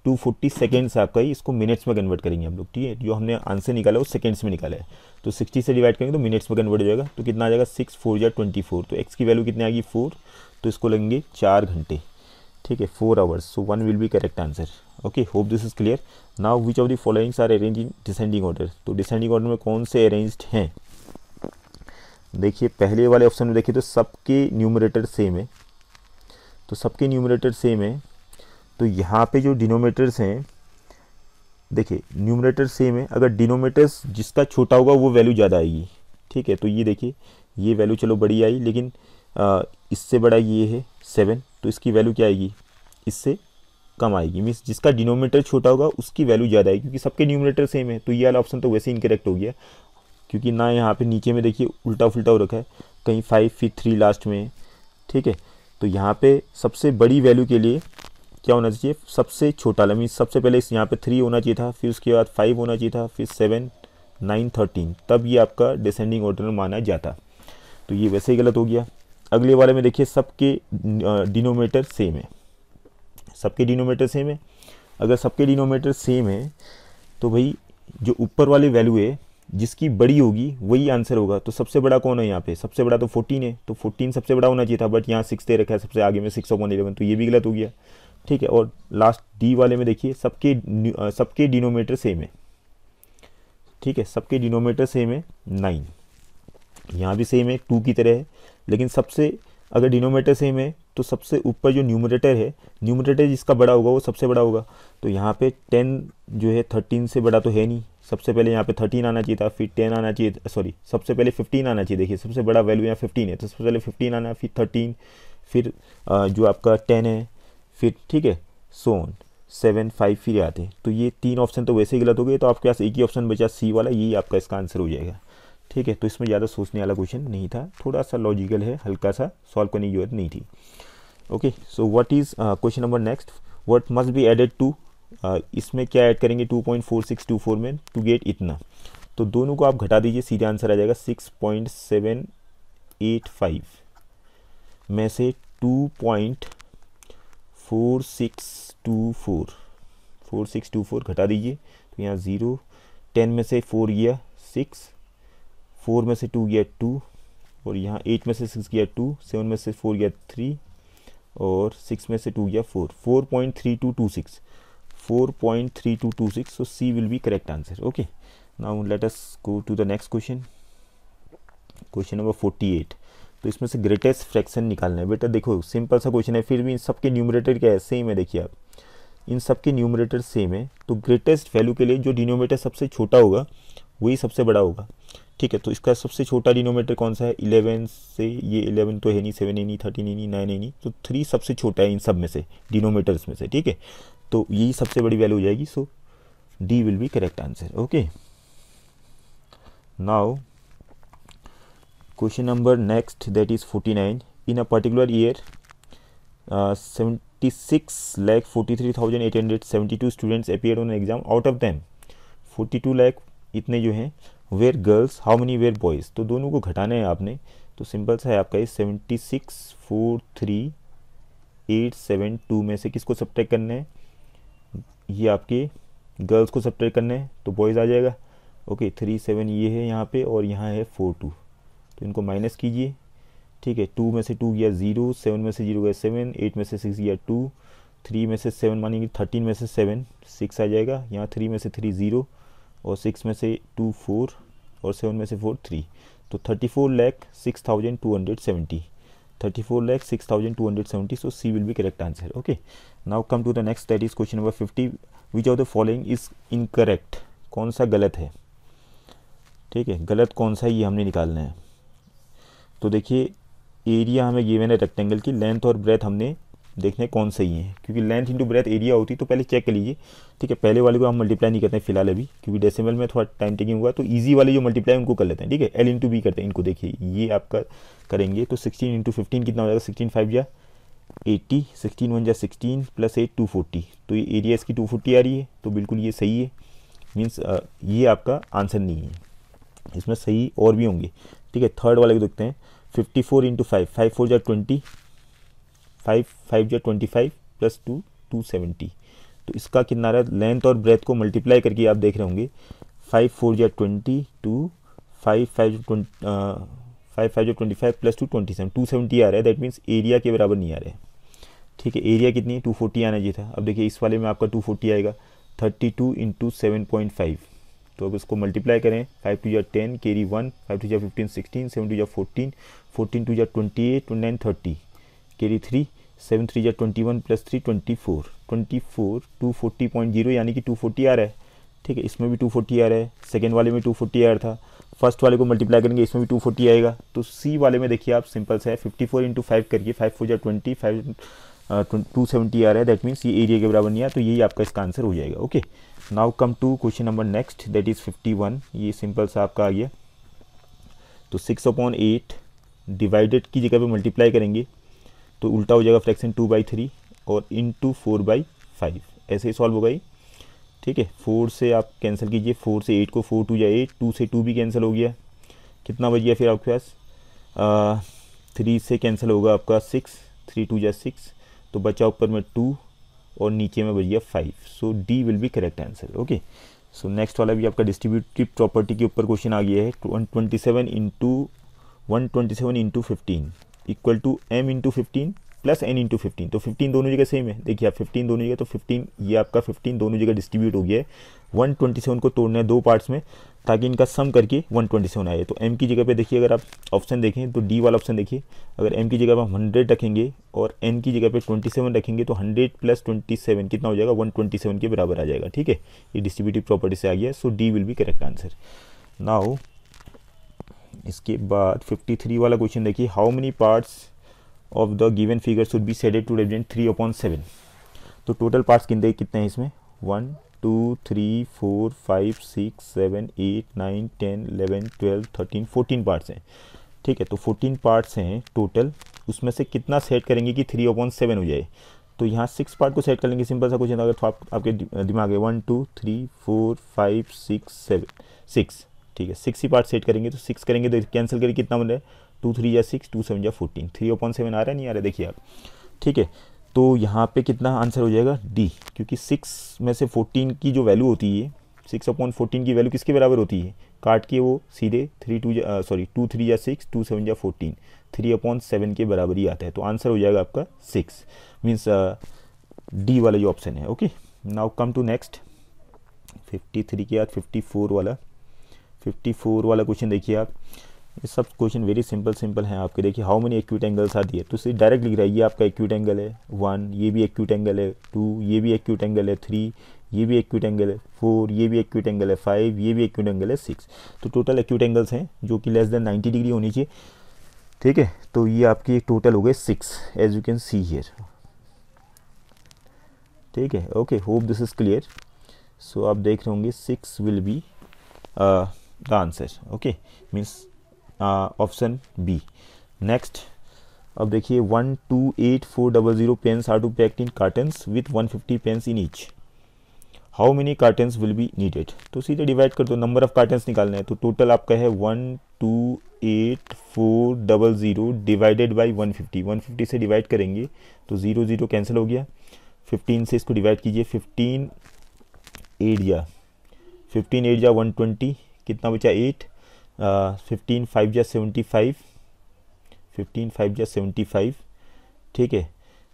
two forty seconds आपका ही इसको मिनट्स में कन्वर्ट करेंगे हम लोग ठीक है जो हमने आंसर निकाला वो सेकेंड्स में निकाला है तो सिक्सटी से डिवाइड करेंगे तो मिनट्स में कन्वर्ट हो जाएगा तो कितना आ जाएगा सिक्स फोर या ट्वेंटी फोर तो एक्स की वैल्यू कितनी आएगी फोर तो इसको लगेंगे चार घंटे ठीक है four hours so one will be correct answer okay hope this is clear now which of the followings are arrange in descending order तो डिसेंडिंग ऑर्डर में कौन से अरेंज्ड हैं देखिए पहले वाले ऑप्शन में देखिए तो सबके न्यूमरेटर सेम है तो सबके न्यूमरेटर सेम है तो यहाँ पे जो डिनोमेटर्स हैं देखिए न्यूमरेटर सेम है अगर डिनोमेटर्स जिसका छोटा होगा वो वैल्यू ज़्यादा आएगी ठीक है तो ये देखिए ये वैल्यू चलो बड़ी आई लेकिन आ, इससे बड़ा ये है सेवन तो इसकी वैल्यू क्या आएगी इससे कम आएगी मीन्स जिसका डिनोमेटर छोटा होगा उसकी वैल्यू ज़्यादा आएगी क्योंकि सबके न्यूमरेटर सेम है तो ये वाला ऑप्शन तो वैसे ही इनकरेक्ट हो गया क्योंकि ना यहाँ पे नीचे में देखिए उल्टा फुलटा हो रखा है कहीं फाइव फिर थ्री लास्ट में ठीक है तो यहाँ पे सबसे बड़ी वैल्यू के लिए क्या होना चाहिए सबसे छोटा मीन सबसे पहले इस यहाँ पे थ्री होना चाहिए था फिर उसके बाद फाइव होना चाहिए था फिर सेवन नाइन थर्टीन तब ये आपका डिसेंडिंग ऑर्डर माना जाता तो ये वैसे ही गलत हो गया अगले वाले में देखिए सबके डिनोमीटर सेम है सबके डिनोमीटर सेम है अगर सबके डिनोमीटर सेम है तो भाई जो ऊपर वाली वैल्यू है जिसकी बड़ी होगी वही आंसर होगा तो सबसे बड़ा कौन है यहाँ पे सबसे बड़ा तो फोर्टीन है तो फोर्टीन सबसे बड़ा होना चाहिए था बट यहाँ सिक्स दे रखा है सबसे आगे में सिक्स ऑफ इलेवन तो ये भी गलत हो गया ठीक है और लास्ट डी वाले में देखिए सबके सबके डिनोमीटर सेम है ठीक है सबके डिनोमीटर सेम है नाइन यहाँ भी सेम है टू की तरह है लेकिन सबसे अगर डिनोमीटर सेम है तो सबसे ऊपर जो न्यूमरेटर है न्यूमरेटर जिसका बड़ा होगा वो सबसे बड़ा होगा तो यहाँ पे टेन जो है थर्टीन से बड़ा तो है नहीं सबसे पहले यहाँ पे थर्टीन आना चाहिए था फिर टेन आना चाहिए सॉरी सबसे पहले फिफ्टीन आना चाहिए देखिए सबसे बड़ा वैल्यू यहाँ फिफ्टीन है तो सबसे पहले फिफ्टीन आना फिर थर्टीन फिर जो आपका टेन है फिर ठीक है सोन सेवन फाइव फिर आते हैं तो ये तीन ऑप्शन तो वैसे ही गलत हो गए तो आपके पास एक ही ऑप्शन बचा सी वाला यही आपका इसका आंसर हो जाएगा ठीक है तो इसमें ज़्यादा सोचने वाला क्वेश्चन नहीं था थोड़ा सा लॉजिकल है हल्का सा सॉल्व करने की जरूरत नहीं थी okay so what is question number next what must be added to इसमें क्या ऐड करेंगे to two point four six four में टू गेट इतना तो दोनों को आप घटा दीजिए सीधा आंसर आ जाएगा six point seven eight five में से two two point four four four six six two four घटा दीजिए तो यहाँ ज़ीरो टेन में से फोर गया सिक्स फोर में से टू गया टू और यहाँ एट में से सिक्स गया टू सेवन में से फोर गया थ्री और सिक्स में से टू गया four four point three two two six 4.3226 so c will be correct answer okay now let us go to the next question question number 48 तो इसमें से ग्रेटेस्ट फ्रैक्शन निकालना है बेटा देखो सिंपल सा क्वेश्चन है फिर भी इन सबके न्यूमरेटर क्या है सेम है देखिए आप इन सबके न्यूमरेटर सेम है तो ग्रेटेस्ट वैल्यू के लिए जो डिनोमेटर सबसे छोटा होगा वही सबसे बड़ा होगा ठीक है तो इसका सबसे छोटा डिनोमेटर कौन सा है इलेवन से ये इलेवन तो है नहीं सेवन है नहीं थर्टीन है नहीं नाइन है नहीं तो थ्री सबसे छोटा है इन सब में से डिनोमेटर्स में से ठीक है तो ये सबसे बड़ी वैल्यू हो जाएगी so D will be correct answer okay now question number next that is forty nine in a particular year seventy six lakh forty three thousand eight hundred seventy two students appear on exam out of them forty two lakh इतने जो हैं were girls how many were boys तो दोनों को घटाना है आपने तो सिंपल सा है आपका ये seventy six four three eight seven two में से किसको सब्ट्रैक्ट करना है ये आपके गर्ल्स को सब करने हैं तो बॉयज़ आ जाएगा ओके थ्री सेवन ये है यहाँ पे और यहाँ है फोर टू तो इनको माइनस कीजिए ठीक है टू में से टू गया ज़ीरो सेवन में से जीरो गया सेवन एट में से सिक्स गया टू थ्री में से सेवन मानेंगे थर्टीन में से सेवन सिक्स आ जाएगा यहाँ थ्री में से थ्री ज़ीरो और सिक्स में से टू फोर और सेवन में से फोर थ्री तो thirty four lakh six thousand two hundred seventy 34 lakh 6270 so c will be correct answer okay now come to the next that is question number 50 which of the following is incorrect कौन सा गलत है ठीक है गलत कौन सा ये हमने निकालना है तो देखिए एरिया हमें गिवन है रेक्टेंगल की लेंथ और ब्रेथ हमने देखने कौन सही है क्योंकि लेंथ इंटू ब्रेथ एरिया होती है तो पहले चेक कर लीजिए ठीक है पहले वाले को हम मल्टीप्लाई नहीं करते हैं फिलहाल अभी क्योंकि डेसिमल में थोड़ा टाइम टेकिंग हुआ तो ईजी वाले जो मल्टीप्लाई उनको कर लेते हैं ठीक है एल इंटू बी करते हैं इनको देखिए ये आपका करेंगे तो सिक्सटीन इंटू फिफ्टीन कितना हो जाएगा सिक्सटीन फाइव या एट्टी सिक्सटीन वन या sixteen plus eight two forty तो ये एरिया इसकी टू फोर्टी आ रही है तो बिल्कुल ये सही है मीन्स ये आपका आंसर नहीं है इसमें सही और भी होंगे ठीक है थर्ड वाले को देखते हैं fifty four into five five four या ट्वेंटी फाइव फाइव जो twenty five plus two two seventy तो इसका कितना रहा है लेंथ और ब्रेथ को मल्टीप्लाई करके आप देख रहे होंगे फाइव फोर जो twenty two five five twenty five five जो twenty five plus two twenty seven two seventy आ रहा है दैट मीन्स एरिया के बराबर नहीं आ रहा है ठीक है एरिया कितनी है टू फोर्टी आना चाहिए था अब देखिए इस वाले में आपका टू फोर्टी आएगा thirty two into seven point five तो अब इसको मल्टीप्लाई करें फाइव टू या ten carry one five two या फिफ्टीन सिक्सटीन सेवन टू या फोर्टीन फोर्टीन टू या twenty eight twenty nine thirty carry three seven three या twenty one plus three twenty four twenty four two forty point zero यानी कि टू फोर्टी आ रहा है ठीक है इसमें भी टू फोर्टी आ रहा है सेकेंड वाले में टू फोर्टी आ रहा था फर्स्ट वाले को मल्टीप्लाई करेंगे इसमें भी टू फोर्टी आएगा तो सी वाले में देखिए आप सिंपल से है फिफ्टी फोर इंटू फाइव करिए फाइव फोर या ट्वेंटी फाइव टू सेवेंटी आ रहा है दैट मीन्स ये एरिया के बराबर नहीं आया तो यही आपका इसका आंसर हो जाएगा okay now come to question number next that is fifty one ये सिंपल सा आपका आ गया तो सिक्स अपॉन एट डिवाइडेड की जगह पे मल्टीप्लाई करेंगे तो उल्टा हो जाएगा फ्रैक्शन टू बाई थ्री और into four by five ऐसे ही सॉल्व हो गई ठीक है फोर से आप कैंसिल कीजिए फोर से एट को फोर टू या एट टू से टू भी कैंसिल हो गया कितना बच गया फिर आपके पास थ्री से कैंसिल होगा आपका सिक्स थ्री टू या सिक्स तो बचा ऊपर में टू और नीचे में बच गया five so D will be correct answer okay so next वाला भी आपका डिस्ट्रीब्यूटिव प्रॉपर्टी के ऊपर क्वेश्चन आ गया है one twenty seven into one twenty seven into fifteen equal to m into fifteen plus n into fifteen तो फिफ्टीन दोनों जगह सेम है देखिए आप फिफ्टीन दोनों जगह तो फिफ्टीन ये आपका फिफ्टीन दोनों जगह डिस्ट्रीब्यूट हो गया है वन ट्वेंटी सेवन को तोड़ना है दो पार्ट्स में ताकि इनका सम करके वन ट्वेंटी सेवन आए तो एम की जगह पे देखिए अगर आप ऑप्शन देखें तो डी वाला ऑप्शन देखिए अगर एम की जगह पर हम हंड्रेड रखेंगे और एन की जगह पर ट्वेंटी सेवन रखेंगे तो हंड्रेड प्लस ट्वेंटी सेवन कितना हो जाएगा वन ट्वेंटी सेवन के बराबर आ जाएगा ठीक है ये डिस्ट्रीब्यूटिव प्रॉपर्टी से आ गया so D will be correct answer now इसके बाद 53 वाला क्वेश्चन देखिए how many parts of the given figure should be shaded to represent three upon seven तो टोटल पार्ट्स कितने कितने हैं इसमें one two three four five six seven eight nine ten eleven twelve thirteen fourteen parts हैं ठीक है तो फोर्टीन पार्ट्स हैं टोटल उसमें से कितना सेट करेंगे कि थ्री अपॉन सेवन हो जाए तो यहाँ सिक्स पार्ट को सेट कर लेंगे सिंपल सा क्वेश्चन अगर तो आप, आपके दिमाग है one two three four five six seven six ठीक है सिक्स ही पार्ट सेट करेंगे तो सिक्स करेंगे तो कैंसिल करके कितना बन रहा है टू थ्री या सिक्स टू सेवन या फोर्टीन थ्री ओपन सेवन आ रहा है नहीं आ रहा देखिए आप ठीक है तो यहाँ पे कितना आंसर हो जाएगा डी क्योंकि सिक्स में से फोर्टीन की जो वैल्यू होती है सिक्स अपॉन फोर्टीन की वैल्यू किसके बराबर होती है काट के वो सीधे three two sorry two three या सिक्स टू सेवन या फोर्टीन थ्री अपॉन सेवन के बराबर ही आता है तो आंसर हो जाएगा आपका सिक्स मीन्स डी वाला जो ऑप्शन है okay now come to next fifty three के बाद फिफ्टी फोर वाला फिफ्टी फोर वाला क्वेश्चन देखिए आप ये सब क्वेश्चन वेरी सिंपल सिंपल हैं आपके देखिए हाउ मेनी एक्यूट एंगल्स आती दिए तो सिर्फ डायरेक्ट लिख रहा है ये आपका एक्यूट एंगल है वन ये भी एक्यूट एंगल है टू ये भी एक्यूट एंगल है थ्री ये भी एक्यूट एंगल है फोर ये भी एक्यूट एंगल है फाइव ये भी एक्यूट एंगल है सिक्स तो टोटल एक्यूट एंगल्स हैं जो कि लेस देन नाइन्टी डिग्री होनी चाहिए ठीक है तो ये आपके टोटल हो गए six as you can see here ठीक है okay hope this is clear so आप देख रहे होंगे six will be the answer okay means uh, option b next अब देखिए one two eight four double zero pens are to packed in cartons with one fifty pens in each how many cartons will be needed तो सीधे डिवाइड कर दो नंबर ऑफ कार्टन्स निकालना है तो टोटल आपका है one two eight four double zero divided by one fifty one fifty से डिवाइड करेंगे तो ज़ीरो ज़ीरो कैंसिल हो गया फिफ्टीन से इसको डिवाइड कीजिए फिफ्टीन एट या फिफ्टीन एट या वन ट्वेंटी कितना बचा एट फिफ्टीन फाइव या सेवेंटी फाइव फिफ्टीन फाइव या सेवेंटी फाइव ठीक है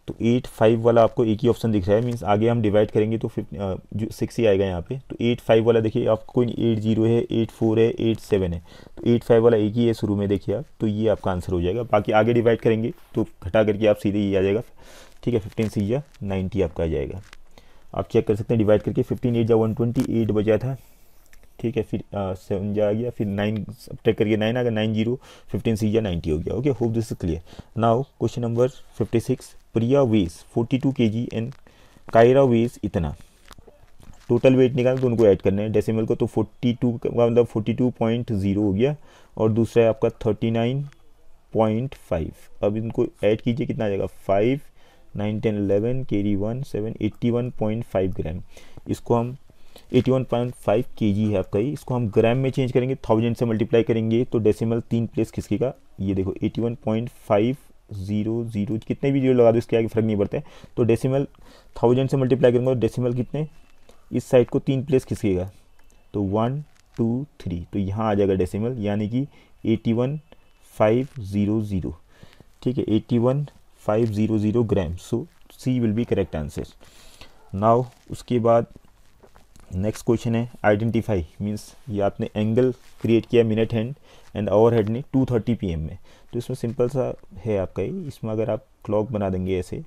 तो एट फाइव वाला आपको एक ही ऑप्शन दिख रहा है मीन्स आगे हम डिवाइड करेंगे तो जो सिक्स ही आएगा यहाँ पे तो एट फाइव वाला देखिए आपको कोई एट जीरो है एट फोर है एट सेवन है तो एट फाइव वाला एक ही है शुरू में देखिए आप तो ये आपका आंसर हो जाएगा बाकी आगे डिवाइड करेंगे तो घटा करके आप सीधे ये आ जाएगा ठीक है फिफ्टीन सी या नाइन्टी आपका आ जाएगा आप चेक कर सकते हैं डिवाइड करके फिफ्टीन एट या वन ट्वेंटी एट बजा था ठीक है फिर सेवन जा गया फिर नाइन अब टेक करिए नाइन आ गया नाइन जीरो फिफ्टीन सिक्स या नाइन्टी हो गया okay hope this is clear now question number fifty six Priya weighs forty two k g and Kiara weighs इतना टोटल वेट निकालना तो उनको ऐड करना है डेसिमल को तो फोर्टी टू का मतलब फोर्टी टू पॉइंट जीरो हो गया और दूसरा है आपका थर्टी नाइन पॉइंट फाइव अब इनको ऐड कीजिए कितना आ जाएगा five nine ten eleven carry one seven eighty one point five gram इसको हम 81.5 kg है आपका ही इसको हम ग्राम में चेंज करेंगे थाउजेंड से मल्टीप्लाई करेंगे तो डेसिमल तीन प्लेस खिसकेगा ये देखो 81.500 जीरो जीरो कितने भी जीरो लगा दो इसके आगे फर्क नहीं पड़ता है तो डेसिमल थाउजेंड से मल्टीप्लाई करूँगा डेसिमल कितने इस साइड को तीन प्लेस खिसकेगा तो वन टू थ्री तो यहाँ आ जाएगा डेसीमल यानी कि eighty one five zero zero ठीक है eighty one five zero zero gram so C will be correct answer now उसके बाद नेक्स्ट क्वेश्चन है आइडेंटिफाई मीन्स ये आपने एंगल क्रिएट किया minute hand and hour hand ने टू थर्टी पी में तो इसमें सिंपल सा है आपका ये इसमें अगर आप क्लॉक बना देंगे ऐसे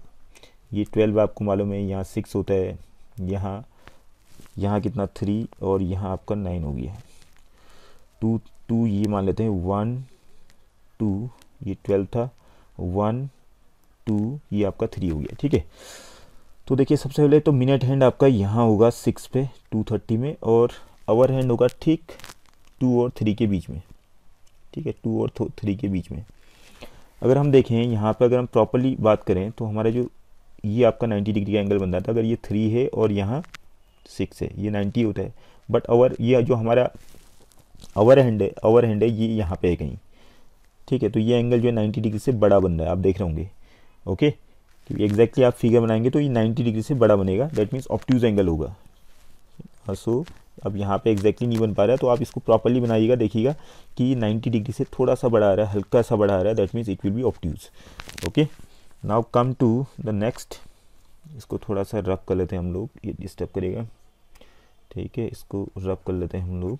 ये ट्वेल्व आपको मालूम है यहाँ सिक्स होता है यहाँ यहाँ कितना थ्री और यहाँ आपका नाइन हो गया है टू टू ये मान लेते हैं वन टू ये ट्वेल्व था वन टू ये आपका थ्री हो गया ठीक है तो देखिए सबसे पहले तो मिनट हैंड आपका यहाँ होगा सिक्स पे टू थर्टी में और आवर हैंड होगा ठीक टू और थ्री के बीच में ठीक है टू और थ्री के बीच में अगर हम देखें यहाँ पर अगर हम प्रॉपरली बात करें तो हमारा जो ये आपका नाइन्टी डिग्री का एंगल बन रहा था अगर ये थ्री है और यहाँ सिक्स है ये नाइन्टी होता है बट आवर ये जो हमारा आवर हैंड है आवर हैंड है ये यहाँ पे है कहीं ठीक है तो ये एंगल जो है नाइन्टी डिग्री से बड़ा बन रहा है आप देख रहे होंगे ओके क्योंकि एग्जैक्टली आप फिगर बनाएंगे तो ये 90 डिग्री से बड़ा बनेगा दैट मीन्स ऑप्ट्यूज एंगल होगा सो हाँ, अब यहाँ पे एग्जैक्टली नहीं बन पा रहा है तो आप इसको प्रॉपरली बनाइएगा देखिएगा कि 90 डिग्री से थोड़ा सा बड़ा आ रहा है हल्का सा बड़ा आ रहा है that means it will be obtuse okay now come to the next इसको थोड़ा सा रब कर लेते हैं हम लोग ये डिस्टर्ब करेगा ठीक है इसको रब कर लेते हैं हम लोग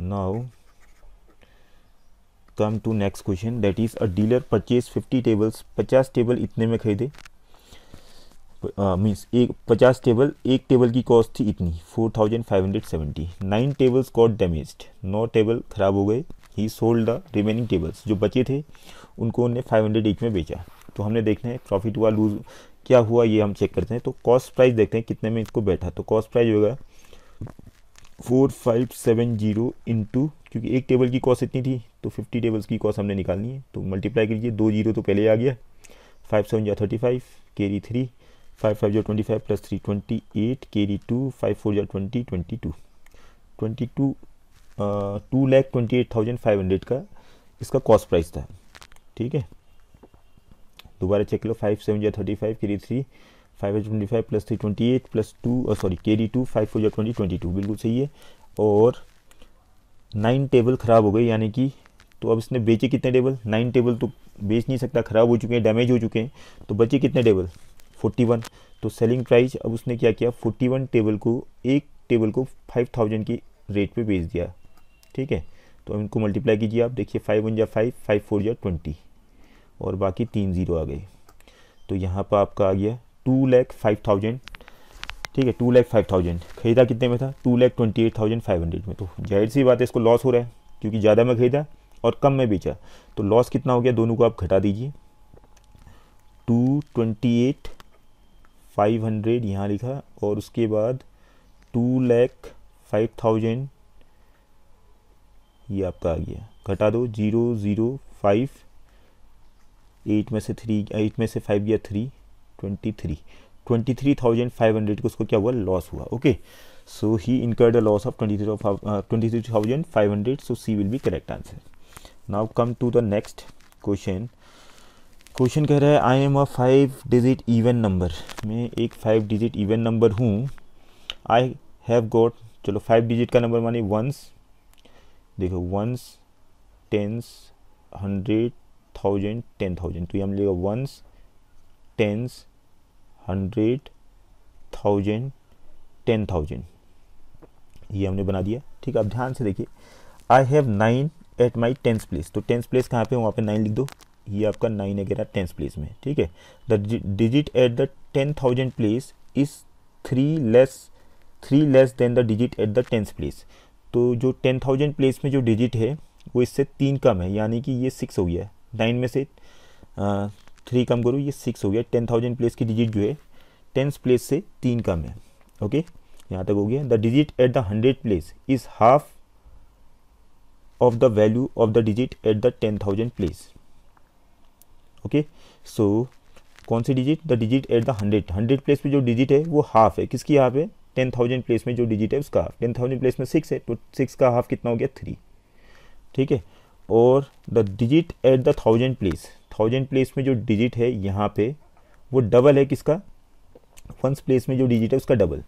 now come to next question that is a dealer purchase fifty tables पचास टेबल इतने में खरीदे मीन्स एक पचास टेबल एक टेबल की कॉस्ट थी इतनी four thousand five hundred seventy nine tables got damaged नौ टेबल ख़राब हो गए he sold the remaining tables जो बचे थे उनको उन्हें फाइव हंड्रेड एच में बेचा तो हमने देखना है प्रॉफिट हुआ लूज क्या हुआ ये हम चेक करते हैं तो कॉस्ट प्राइस देखते हैं कितने में इसको बैठा तो कॉस्ट प्राइस होगा four five seven zero into क्योंकि एक टेबल की कॉस्ट इतनी थी तो फिफ्टी टेबल्स की कॉस्ट हमने निकालनी है तो मल्टीप्लाई कीजिए दो जीरो तो पहले आ गया फाइव सेवन जो thirty five carry three five five जो twenty five plus three twenty eight carry two five four जो twenty twenty two twenty two two lakh twenty eight thousand five hundred का इसका कॉस्ट प्राइस था ठीक है दोबारा चेक लो फाइव सेवन जो thirty five carry three five H twenty five plus three twenty eight plus two sorry carry two five four जो ट्वेंटी ट्वेंटी टू बिल्कुल सही है और नाइन टेबल ख़राब हो गई यानी कि तो अब इसने बेचे कितने टेबल नाइन टेबल तो बेच नहीं सकता ख़राब हो चुके हैं डैमेज हो चुके हैं तो बचे कितने टेबल फोर्टी वन तो सेलिंग प्राइस अब उसने क्या किया फोर्टी वन टेबल को एक टेबल को फाइव थाउजेंड की रेट पे बेच दिया ठीक है तो इनको मल्टीप्लाई कीजिए आप देखिए फाइव वन जा फाइव फाइव फोर जा ट्वेंटी और बाकी तीन ज़ीरो आ गई तो यहाँ पर आपका आ गया टू लैख फाइव थाउजेंड ठीक है टू लैख फाइव थाउजेंड खरीदा कितने में था two lakh twenty eight thousand five hundred में तो जाहिर सी बात है इसको लॉस हो रहा है क्योंकि ज़्यादा में खरीदा और कम में बेचा तो लॉस कितना हो गया दोनों को आप घटा दीजिए two twenty eight five hundred यहाँ लिखा और उसके बाद टू लैख फाइव थाउजेंड ये आपका आ गया घटा दो ज़ीरो ज़ीरो फाइव एट में से थ्री एट में से फाइव या three twenty three twenty three thousand five hundred को उसको क्या हुआ लॉस हुआ okay so he incurred a loss of twenty three twenty three thousand five hundred so C will be correct answer now come to the next question question कह रहा है I am a five digit even number मैं एक फाइव डिजिट इवन नंबर हूँ आई हैव गॉट चलो फाइव डिजिट का नंबर माने वंस देखो ones tens hundred thousand ten thousand तो ये हम लेगा ones tens hundred thousand ten thousand ये हमने बना दिया ठीक है अब ध्यान से देखिए I have nine at my tenth place तो टेंथ प्लेस कहाँ पे वहाँ पे नाइन लिख दो ये आपका नाइन वगैरह टेंथ प्लेस में ठीक है the digit at the ten thousand place is three less three less than the digit at the tenth place तो जो टेन थाउजेंड प्लेस में जो डिजिट है वो इससे तीन कम है यानी कि ये सिक्स हो गया नाइन में से थ्री कम करो ये सिक्स हो गया टेन थाउजेंड प्लेस की डिजिट जो है टेंस प्लेस से तीन कम है ओके यहाँ तक हो गया the digit at the hundred place is half of the value of the digit at the ten thousand place okay so कौन सी digit the digit at the hundred hundred place पे जो डिजिट है वो हाफ है किसकी हाफ है टेन थाउजेंड प्लेस में जो डिजिट है उसका हाफ टेन थाउजेंड प्लेस में सिक्स है तो सिक्स का हाफ कितना हो गया थ्री ठीक है और the digit at the thousand place thousand place में जो डिजिट है यहाँ पे वो डबल है किसका वंस प्लेस में जो डिजिट है उसका डबल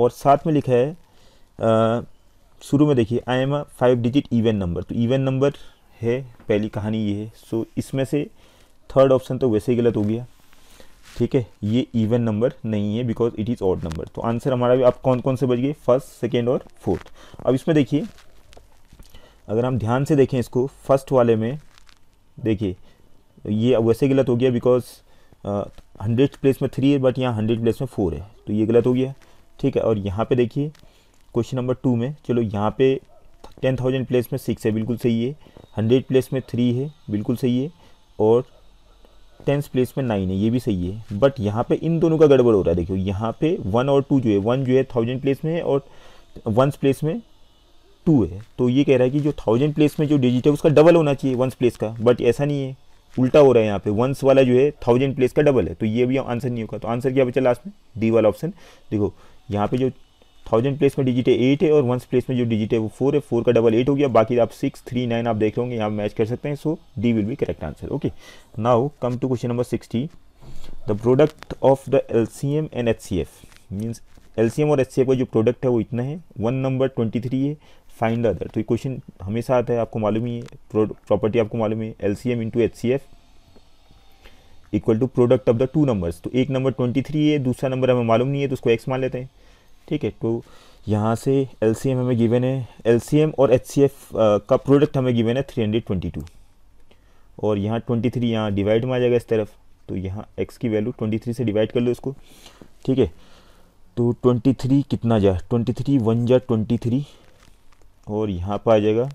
और साथ में लिखा है शुरू में देखिए I am a five digit even number तो इवन नंबर है पहली कहानी ये है सो इसमें से थर्ड ऑप्शन तो वैसे ही गलत हो गया ठीक है ये इवन नंबर नहीं है because it is odd number तो आंसर हमारा भी आप कौन कौन से बच गए फर्स्ट सेकेंड और फोर्थ अब इसमें देखिए अगर हम ध्यान से देखें इसको फर्स्ट वाले में देखिए ये वैसे गलत हो गया बिकॉज हंड्रेड प्लेस में थ्री है बट यहाँ हंड्रेड प्लेस में फोर है तो ये गलत हो गया ठीक है और यहाँ पे देखिए क्वेश्चन नंबर टू में चलो यहाँ पे टेन थाउजेंड प्लेस में सिक्स है बिल्कुल सही है हंड्रेड प्लेस में थ्री है बिल्कुल सही है और टेंथ प्लेस में नाइन है ये भी सही है बट यहाँ पे इन दोनों का गड़बड़ हो रहा है देखियो यहाँ पे वन और टू जो है वन जो है थाउजेंड प्लेस में है और वंस प्लेस में टू है तो ये कह रहा है कि जो थाउजेंड प्लेस में जो डिजिट है उसका डबल होना चाहिए वंस प्लेस का बट ऐसा नहीं है उल्टा हो रहा है यहाँ पे वंस वाला जो है थाउजेंड प्लेस का डबल है तो ये भी आंसर नहीं होगा तो आंसर क्या बचा लास्ट में डी वाला ऑप्शन देखो यहाँ पे जो थाउजेंड प्लेस में डिजिट है एट है और वंस प्लेस में जो डिजिट है वो फोर है फोर का डबल एट हो गया बाकी आप सिक्स थ्री नाइन आप देख रहे होंगे यहाँ मैच कर सकते हैं so D will be correct answer okay now come to question number sixty the product of the L C M and H C F means L C M और एच सी एफ का जो प्रोडक्ट है वो इतना है वन नंबर ट्वेंटी थ्री है फाइंड अदर तो ये क्वेश्चन हमेशा आता है आपको मालूम ही है प्रॉपर्टी आपको मालूम है L C M into H C F equal to product of the two numbers तो एक नंबर ट्वेंटी थ्री है दूसरा नंबर हमें मालूम नहीं है तो उसको एक्स मान लेते हैं ठीक है तो यहाँ से एल सी एम हमें गिवेन है एल सी एम और एच सी एफ का प्रोडक्ट हमें गिवन है थ्री हंड्रेड ट्वेंटी टू और यहाँ ट्वेंटी थ्री यहाँ डिवाइड में आ जाएगा इस तरफ तो यहाँ एक्स की वैल्यू ट्वेंटी थ्री से डिवाइड कर लो इसको ठीक है तो ट्वेंटी थ्री कितना जा ट्वेंटी थ्री वन जा ट्वेंटी थ्री और यहाँ पर आ जाएगा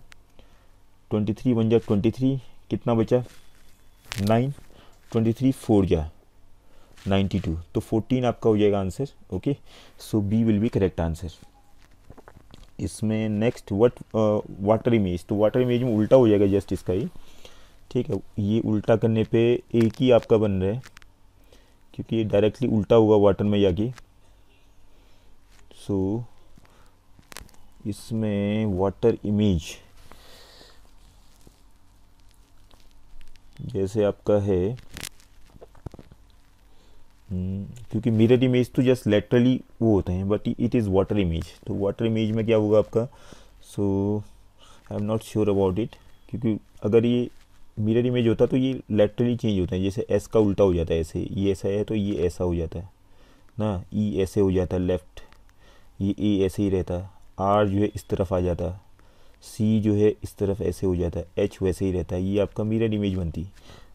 ट्वेंटी थ्री वन जा ट्वेंटी थ्री कितना बचा नाइन ट्वेंटी थ्री फोर जा नाइन्टी टू तो फोर्टीन आपका हो जाएगा answer okay so B will be correct answer इसमें नेक्स्ट वट वाटर इमेज तो वाटर इमेज में उल्टा हो जाएगा जस्ट इसका ही ठीक है ये उल्टा करने पे एक ही आपका बन रहा है क्योंकि ये डायरेक्टली उल्टा होगा वाटर में जाके सो so, इसमें वाटर इमेज जैसे आपका है हम्म, क्योंकि मिरर इमेज तो जस्ट लेटरली वो होते हैं but it is water image तो वाटर इमेज में क्या होगा आपका so I am not sure about it क्योंकि अगर ये मिरर इमेज होता तो ये लेटरली चेंज होते हैं जैसे एस का उल्टा हो जाता है ऐसे ये ऐसा है तो ये ऐसा हो जाता है ना ई e ऐसे हो जाता है लेफ्ट ये ए ऐसे ही रहता है आर जो है इस तरफ आ जाता सी जो है इस तरफ ऐसे हो जाता है एच वैसे ही रहता है ये आपका मिरर इमेज बनती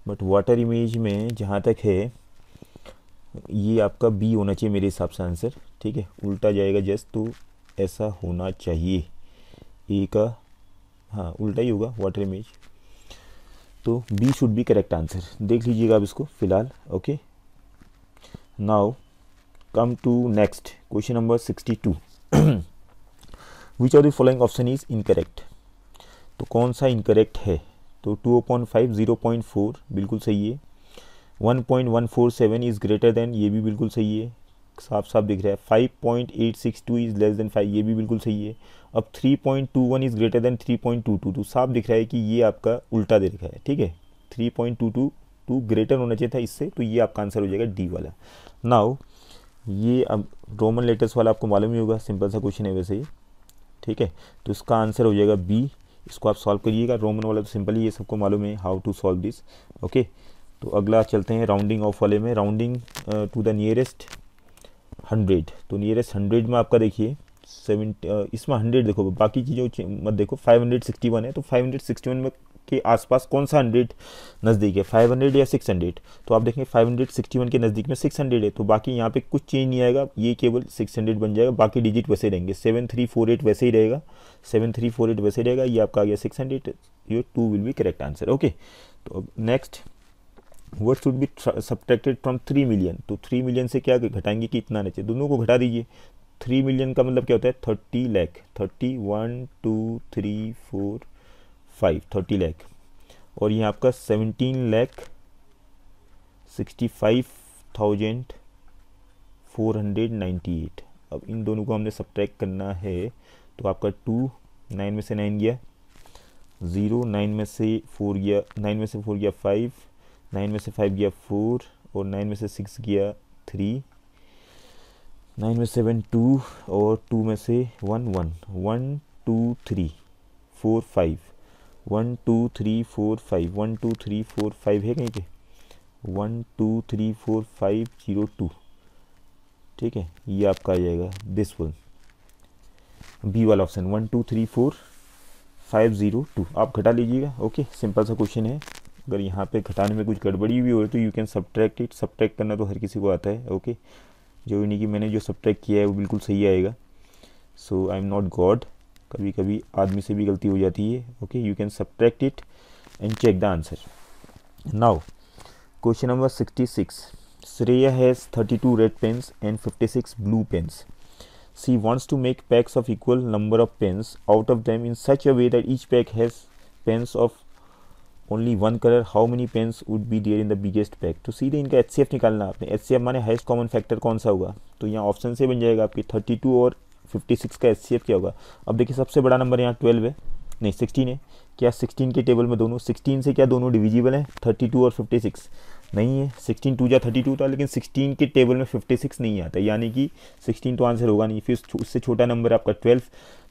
बट वाटर इमेज में जहाँ तक है ये आपका बी होना चाहिए मेरे हिसाब से आंसर ठीक है उल्टा जाएगा जस्ट तो ऐसा होना चाहिए ए का हाँ उल्टा ही होगा वाटर इमेज तो B should be correct answer देख लीजिएगा आप इसको फिलहाल okay now come to next question number sixty two [CLEARS THROAT] which of the following option is incorrect तो कौन सा इनकरेक्ट है तो two point five zero point four बिल्कुल सही है one point one four seven is greater than ये भी बिल्कुल सही है साफ साफ दिख रहा है five point eight six two is less than five ये भी बिल्कुल सही है अब three point two one is greater than three point two two two साफ दिख रहा है कि ये आपका उल्टा दे रखा है ठीक है three point two two two greater होना चाहिए था इससे तो ये आपका आंसर हो जाएगा डी वाला नाउ ये अब रोमन लेटर्स वाला आपको मालूम ही होगा सिंपल सा क्वेश्चन है वैसे ही ठीक है तो इसका आंसर हो जाएगा बी इसको आप सॉल्व करिएगा रोमन वाला तो सिंपली ये सबको मालूम है how to solve this okay तो अगला चलते हैं राउंडिंग ऑफ वाले में rounding to the nearest hundred तो नियरेस्ट हंड्रेड में आपका देखिए सेवन uh, इसमें हंड्रेड देखो बाकी चीजों मत देखो फाइव हंड्रेड सिक्सटी वन है तो फाइव हंड्रेड सिक्सटी वन में के आसपास कौन सा हंड्रेड नज़दीक है फाइव हंड्रेड या सिक्स हंड्रेड तो आप देखें फाइव हंड्रेड सिक्सटी वन के नज़दीक में सिक्स हंड्रेड है तो बाकी यहाँ पे कुछ चेंज नहीं आएगा ये केवल सिक्स हंड्रेड बन जाएगा बाकी डिजिट वैसे रहेंगे सेवन थ्री फोर एट वैसे ही रहेगा सेवन थ्री फोर एट वैसे ही रहेगा ये आपका आ गया six hundred your two will be correct answer okay तो अब next what should be subtracted from three million तो थ्री मिलियन से क्या घटाएंगे कि इतना नहीं चाहिए दोनों को घटा दीजिए थ्री मिलियन का मतलब क्या होता है thirty lakh thirty one two three four five thirty lakh और ये आपका seventeen lakh sixty five thousand four hundred ninety eight अब इन दोनों को हमने सब्ट्रैक करना है तो आपका टू नाइन में से नाइन गया ज़ीरो नाइन में से फोर गया नाइन में से फोर गया फाइव नाइन में से फाइव गया फोर और नाइन में से सिक्स गया थ्री नाइन में सेवन टू और टू में से one one one two three four five one two three four five one two three four five है कहीं पे one two three four five zero two ठीक है ये आपका आ जाएगा दिस वन बी वाला option one two three four five zero two आप घटा लीजिएगा ओके सिंपल सा क्वेश्चन है अगर यहाँ पे घटाने में कुछ गड़बड़ी भी हो तो you can subtract it subtract करना तो हर किसी को आता है ओके जो यानी कि मैंने जो सब्ट्रैक्ट किया है वो बिल्कुल सही आएगा so I am not god कभी कभी आदमी से भी गलती हो जाती है okay you can subtract it and check the answer now question number sixty six Shreya has thirty two red pens and fifty six blue pens she wants to make packs of equal number of pens out of them in such a way that each pack has pens of only one colour how many pens would be there in the biggest pack तो सीधे इनका एच सी एफ निकालना आपने एच सी एफ माने हाइस्ट कॉमन फैक्टर कौन सा होगा तो यहाँ ऑप्शन से बन जाएगा आपकी थर्टी टू और फिफ्टी सिक्स का एस क्या होगा अब देखिए सबसे बड़ा नंबर यहाँ ट्वेल्व है नहीं सिक्सटीन है क्या सिक्सटीन के टेबल में दोनों सिक्सटीन से क्या दोनों डिविजिबल हैं थर्टी टू और फिफ्टी सिक्स नहीं है सिक्सटीन टू या थर्टी टू था लेकिन सिक्सटीन के टेबल में फिफ्टी सिक्स नहीं आता यानी कि सिक्सटीन तो आंसर होगा नहीं फिर उससे छोटा नंबर आपका ट्वेल्व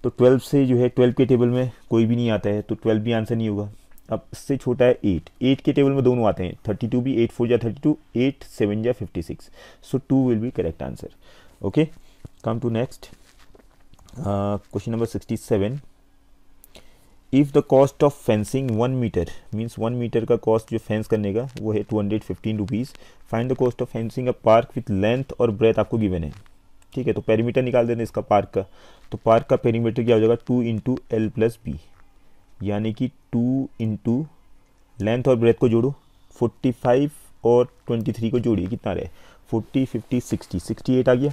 तो ट्वेल्व से जो है ट्वेल्व के टेबल में कोई भी नहीं आता है तो ट्वेल्व भी आंसर नहीं होगा अब इससे छोटा है एट एट के टेबल में दोनों आते हैं थर्टी टू भी एट फोर या थर्टी टू एट सेवन या fifty six so two will be correct answer okay come to next question number sixty seven if the cost of fencing one metre means one metre का कॉस्ट जो फेंस करने का वो है two hundred fifteen rupees find the cost of fencing a park with length और ब्रेथ आपको गिवन है ठीक है तो पेरीमीटर निकाल देना इसका पार्क का तो पार्क का पेरीमीटर क्या हो जाएगा two into L plus B यानी कि टू इंटू लेंथ और ब्रेथ को जोड़ो फोर्टी फाइव और ट्वेंटी थ्री को जोड़िए कितना रहे forty fifty sixty sixty eight आ गया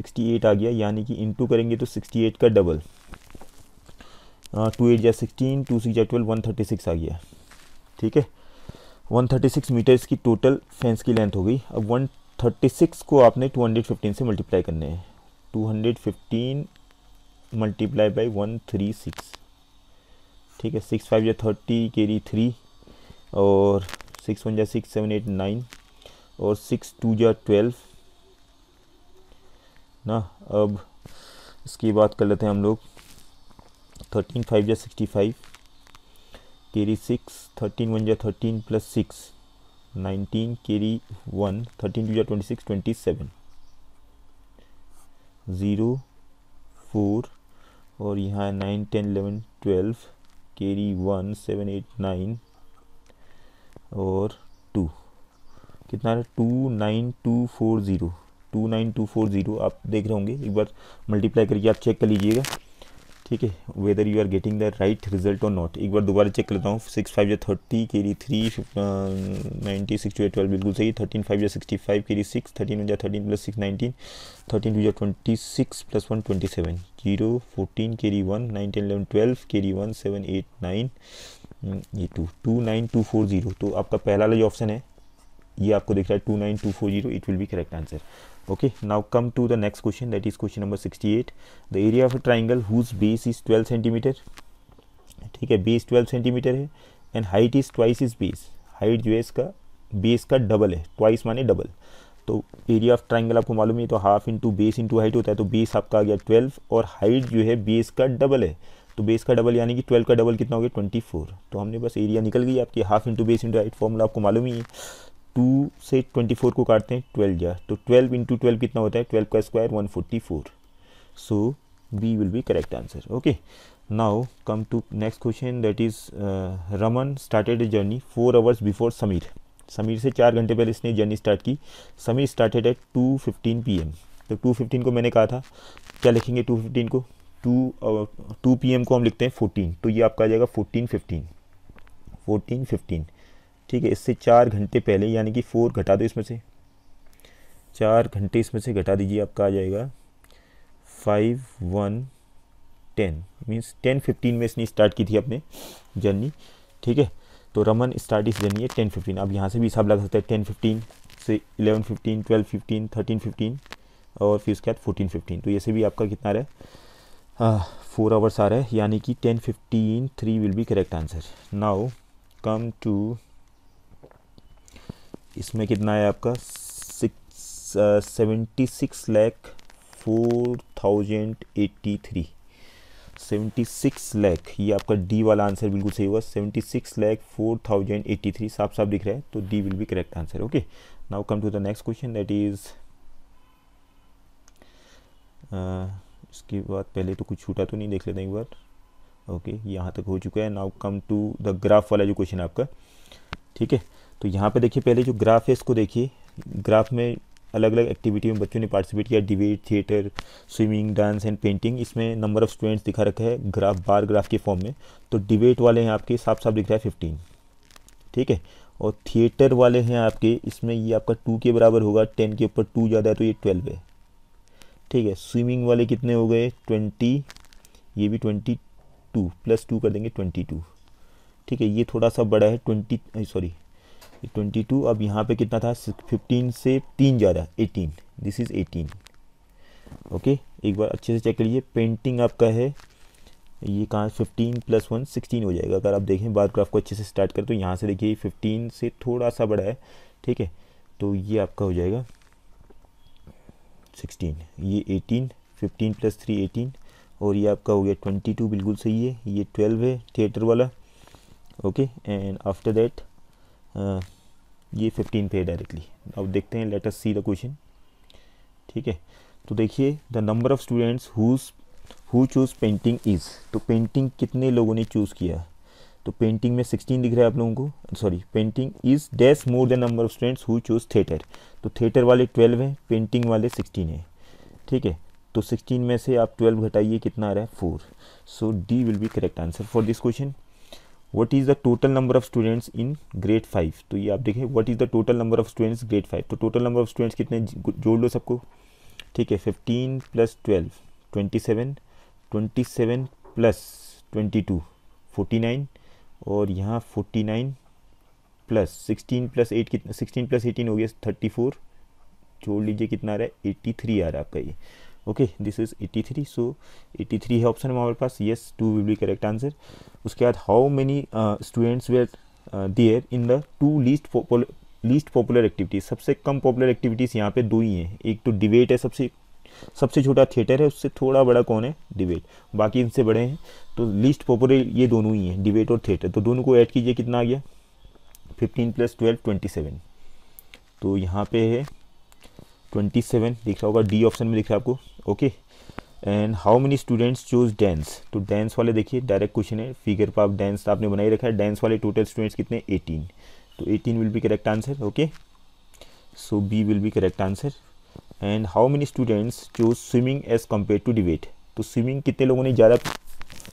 68 आ गया यानी कि इनटू करेंगे तो 68 का डबल टू एट या सिक्सटीन टू सिक्स या ट्वेल्व वन थर्टी सिक्स आ गया ठीक है वन थर्टी सिक्स मीटर्स की टोटल फेंस की लेंथ हो गई अब वन थर्टी सिक्स को आपने टू हंड्रेड फिफ्टीन से मल्टीप्लाई करने हैं two hundred fifteen multiply by one three six ठीक है सिक्स फाइव या थर्टी के री थ्री और सिक्स वन या सिक्स सेवन एट नाइन और सिक्स टू या ट्वेल्व ना अब इसकी बात कर लेते हैं हम लोग थर्टीन फाइव या sixty five carry six thirteen one या thirteen plus six nineteen carry one thirteen two या twenty six twenty seven zero four और यहाँ nine ten eleven twelve carry one seven eight nine और टू कितना है two nine two four zero two nine two four zero आप देख रहे होंगे एक बार मल्टीप्लाई करके आप चेक कर लीजिएगा ठीक है whether you are getting the right result और नॉट एक बार दोबारा चेक करता हूँ सिक्स फाइव या थर्टी के लिए थ्री नाइन्टी सिक्स टू या ट्वेल्व बिल्कुल सही थर्टीन फाइव या सिक्सटी फाइव के लिए सिक्स थर्टीन हो जाए thirteen plus six nineteen thirteen two या twenty six plus one twenty seven zero fourteen के लिए वन नाइनटीन इलेवन ट्वेल्व के लिए वन सेवन एट नाइन ये two two nine two four zero तो आपका पहला वाला जो ऑप्शन है ये आपको दिख रहा है two nine two four zero it will be correct answer okay now come to the next question that is question number 68 the area of a triangle whose base is 12 cm ठीक है बेस 12 सेंटीमीटर है and height is twice is base height जो है इसका बेस का डबल है ट्वाइस माने डबल तो एरिया ऑफ ट्राइंगल आपको मालूम है तो half into base into height होता है तो बेस आपका आ गया ट्वेल्व और हाइट जो है बेस का डबल है तो बेस का डबल यानी कि ट्वेल्व का डबल कितना हो गया ट्वेंटी फोर तो हमने बस एरिया निकल गई आपकी half into base into height formula आपको मालूम ही है टू से ट्वेंटी फोर को काटते हैं ट्वेल्व जा तो ट्वेल्व इंटू ट्वेल्व कितना होता है ट्वेल्व का square one forty four so B will be correct answer okay now come to next question that is Raman started a journey four hours before Sameer Sameer से चार घंटे पहले इसने जर्नी स्टार्ट की Sameer started at two fifteen P M तो टू फिफ्टीन को मैंने कहा था क्या लिखेंगे टू फिफ्टीन को टू टू पी एम को हम लिखते हैं फोर्टीन तो ये आपका आ जाएगा फोर्टीन फिफ्टीन फोर्टीन फिफ्टीन ठीक है इससे चार घंटे पहले यानी कि फोर घटा दो इसमें से चार घंटे इसमें से घटा दीजिए आपका आ जाएगा five one ten means ten fifteen में इसने स्टार्ट की थी अपने जर्नी ठीक है तो रमन स्टार्ट इस जर्नी है टेन फिफ्टीन आप यहाँ से भी हिसाब लगा सकते हैं टेन फिफ्टीन से eleven fifteen twelve fifteen thirteen fifteen और फिर उसके बाद फोर्टीन फिफ्टीन तो ये से भी आपका कितना रहा है फोर आवर्स आ रहा है यानी कि ten fifteen three will be correct answer now come to इसमें कितना है आपका six seventy six lakh four thousand eighty three seventy six lakh ये आपका डी वाला आंसर बिल्कुल सही हुआ seventy six lakh four thousand eighty three साफ साफ दिख रहा है तो D will be correct answer okay now come to the next question that is इसके बाद पहले तो कुछ छूटा तो नहीं देख लेते एक बार ओके यहाँ तक हो चुका है now come to the graph वाला जो क्वेश्चन है आपका ठीक है तो यहाँ पे देखिए पहले जो ग्राफ है इसको देखिए ग्राफ में अलग अलग एक्टिविटी में बच्चों ने पार्टिसिपेट किया debate theatre swimming dance and painting इसमें नंबर ऑफ स्टूडेंट्स दिखा रखा है ग्राफ बार ग्राफ के फॉर्म में तो डिबेट वाले हैं आपके साफ साफ दिख रहा है फिफ्टीन ठीक है और थिएटर वाले हैं आपके इसमें ये आपका टू के बराबर होगा टेन के ऊपर टू ज़्यादा है तो ये ट्वेल्व है ठीक है स्विमिंग वाले कितने हो गए ट्वेंटी ये भी ट्वेंटी टू प्लस टू कर देंगे ट्वेंटी टू ठीक है ये थोड़ा सा बड़ा है ट्वेंटी सॉरी ट्वेंटी टू अब यहाँ पे कितना था फिफ्टीन से तीन ज़्यादा eighteen this is eighteen okay एक बार अच्छे से चेक करिए पेंटिंग आपका है ये कहाँ फिफ्टीन प्लस वन सिक्सटीन हो जाएगा अगर आप देखें बार ग्राफ को अच्छे से स्टार्ट करें तो यहाँ से देखिए फिफ्टीन से थोड़ा सा बड़ा है ठीक है तो ये आपका हो जाएगा सिक्सटीन ये eighteen fifteen plus three eighteen और ये आपका हो गया ट्वेंटी टू बिल्कुल सही है ये ट्वेल्व है थिएटर वाला ओके एंड आफ्टर दैट ये फिफ्टीन पे है डायरेक्टली अब देखते हैं लेट सी द क्वेश्चन ठीक है तो देखिए the number of students whose who choose painting is तो पेंटिंग कितने लोगों ने चूज़ किया तो पेंटिंग में सिक्सटीन दिख रहा है आप लोगों को sorry painting is dash more than number of students who choose theatre तो थिएटर वाले ट्वेल्व हैं पेंटिंग वाले सिक्सटीन हैं ठीक है तो सिक्सटीन में से आप ट्वेल्व घटाइए कितना आ रहा है four so D will be correct answer for this question what is the total number of students in grade five तो ये आप देखें what is the total number of students grade five तो टोटल नंबर ऑफ स्टूडेंट्स कितने जोड़ लो सबको ठीक है fifteen plus twelve twenty seven twenty seven plus twenty two forty nine और यहाँ forty nine plus sixteen plus eight कितना सिक्सटीन प्लस एटीन हो गया थर्टी फोर जोड़ लीजिए कितना आ रहा है एट्टी थ्री आ रहा है आपका ये ओके दिस इज 83 सो 83 है ऑप्शन में हमारे पास yes two will be correct answer उसके बाद how many students were there in the two least least popular activities सबसे कम पॉपुलर एक्टिविटीज़ यहाँ पे दो ही हैं एक तो डिबेट है सबसे सबसे छोटा थिएटर है उससे थोड़ा बड़ा कौन है डिबेट बाकी इनसे बड़े हैं तो लीस्ट पॉपुलर ये दोनों ही हैं डिबेट और थिएटर तो दोनों को ऐड कीजिए कितना आ गया fifteen plus twelve twenty seven तो यहाँ पे है ट्वेंटी सेवन दिख रहा होगा डी ऑप्शन में दिख रहा है आपको okay and how many students choose dance तो डांस वाले देखिए डायरेक्ट क्वेश्चन है फिगर पर तो आप डेंस तो आपने बनाई रखा है डांस वाले टोटल स्टूडेंट्स कितने एटीन तो eighteen will be correct answer okay so B will be correct answer and how many students choose swimming as compared to debate तो स्विमिंग कितने लोगों ने ज़्यादा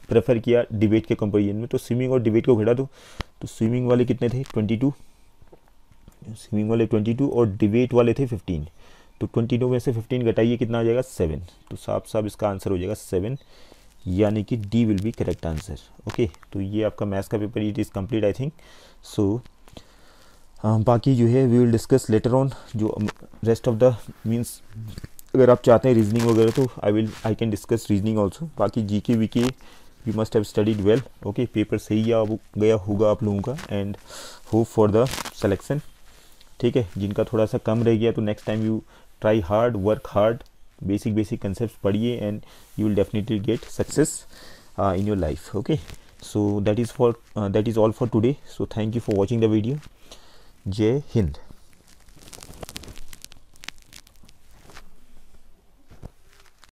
प्रेफर किया डिबेट के कंपेरिजन में तो स्विमिंग और डिबेट को घटा दो तो स्विमिंग वाले कितने थे ट्वेंटी टू स्विमिंग वाले ट्वेंटी टू और डिबेट वाले थे फिफ्टीन तो ट्वेंटी टू में से फिफ्टीन घटाइए कितना हो जाएगा सेवन तो साफ साफ इसका आंसर हो जाएगा सेवन यानी कि D will be correct answer okay तो ये आपका मैथ्स का paper it is complete I think so बाकी जो है we will discuss later on जो रेस्ट ऑफ द मीन्स अगर आप चाहते हैं रीजनिंग वगैरह तो I will I can discuss reasoning also बाकी जी के वी के you must have studied well okay paper सही या गया होगा आप लोगों का and hope for the selection ठीक है जिनका थोड़ा सा कम रह गया तो next time you try hard work hard basic basic concept पढ़िए and you will definitely get success in your life okay so that is for uh, that is all for today so thank you for watching the video jai hind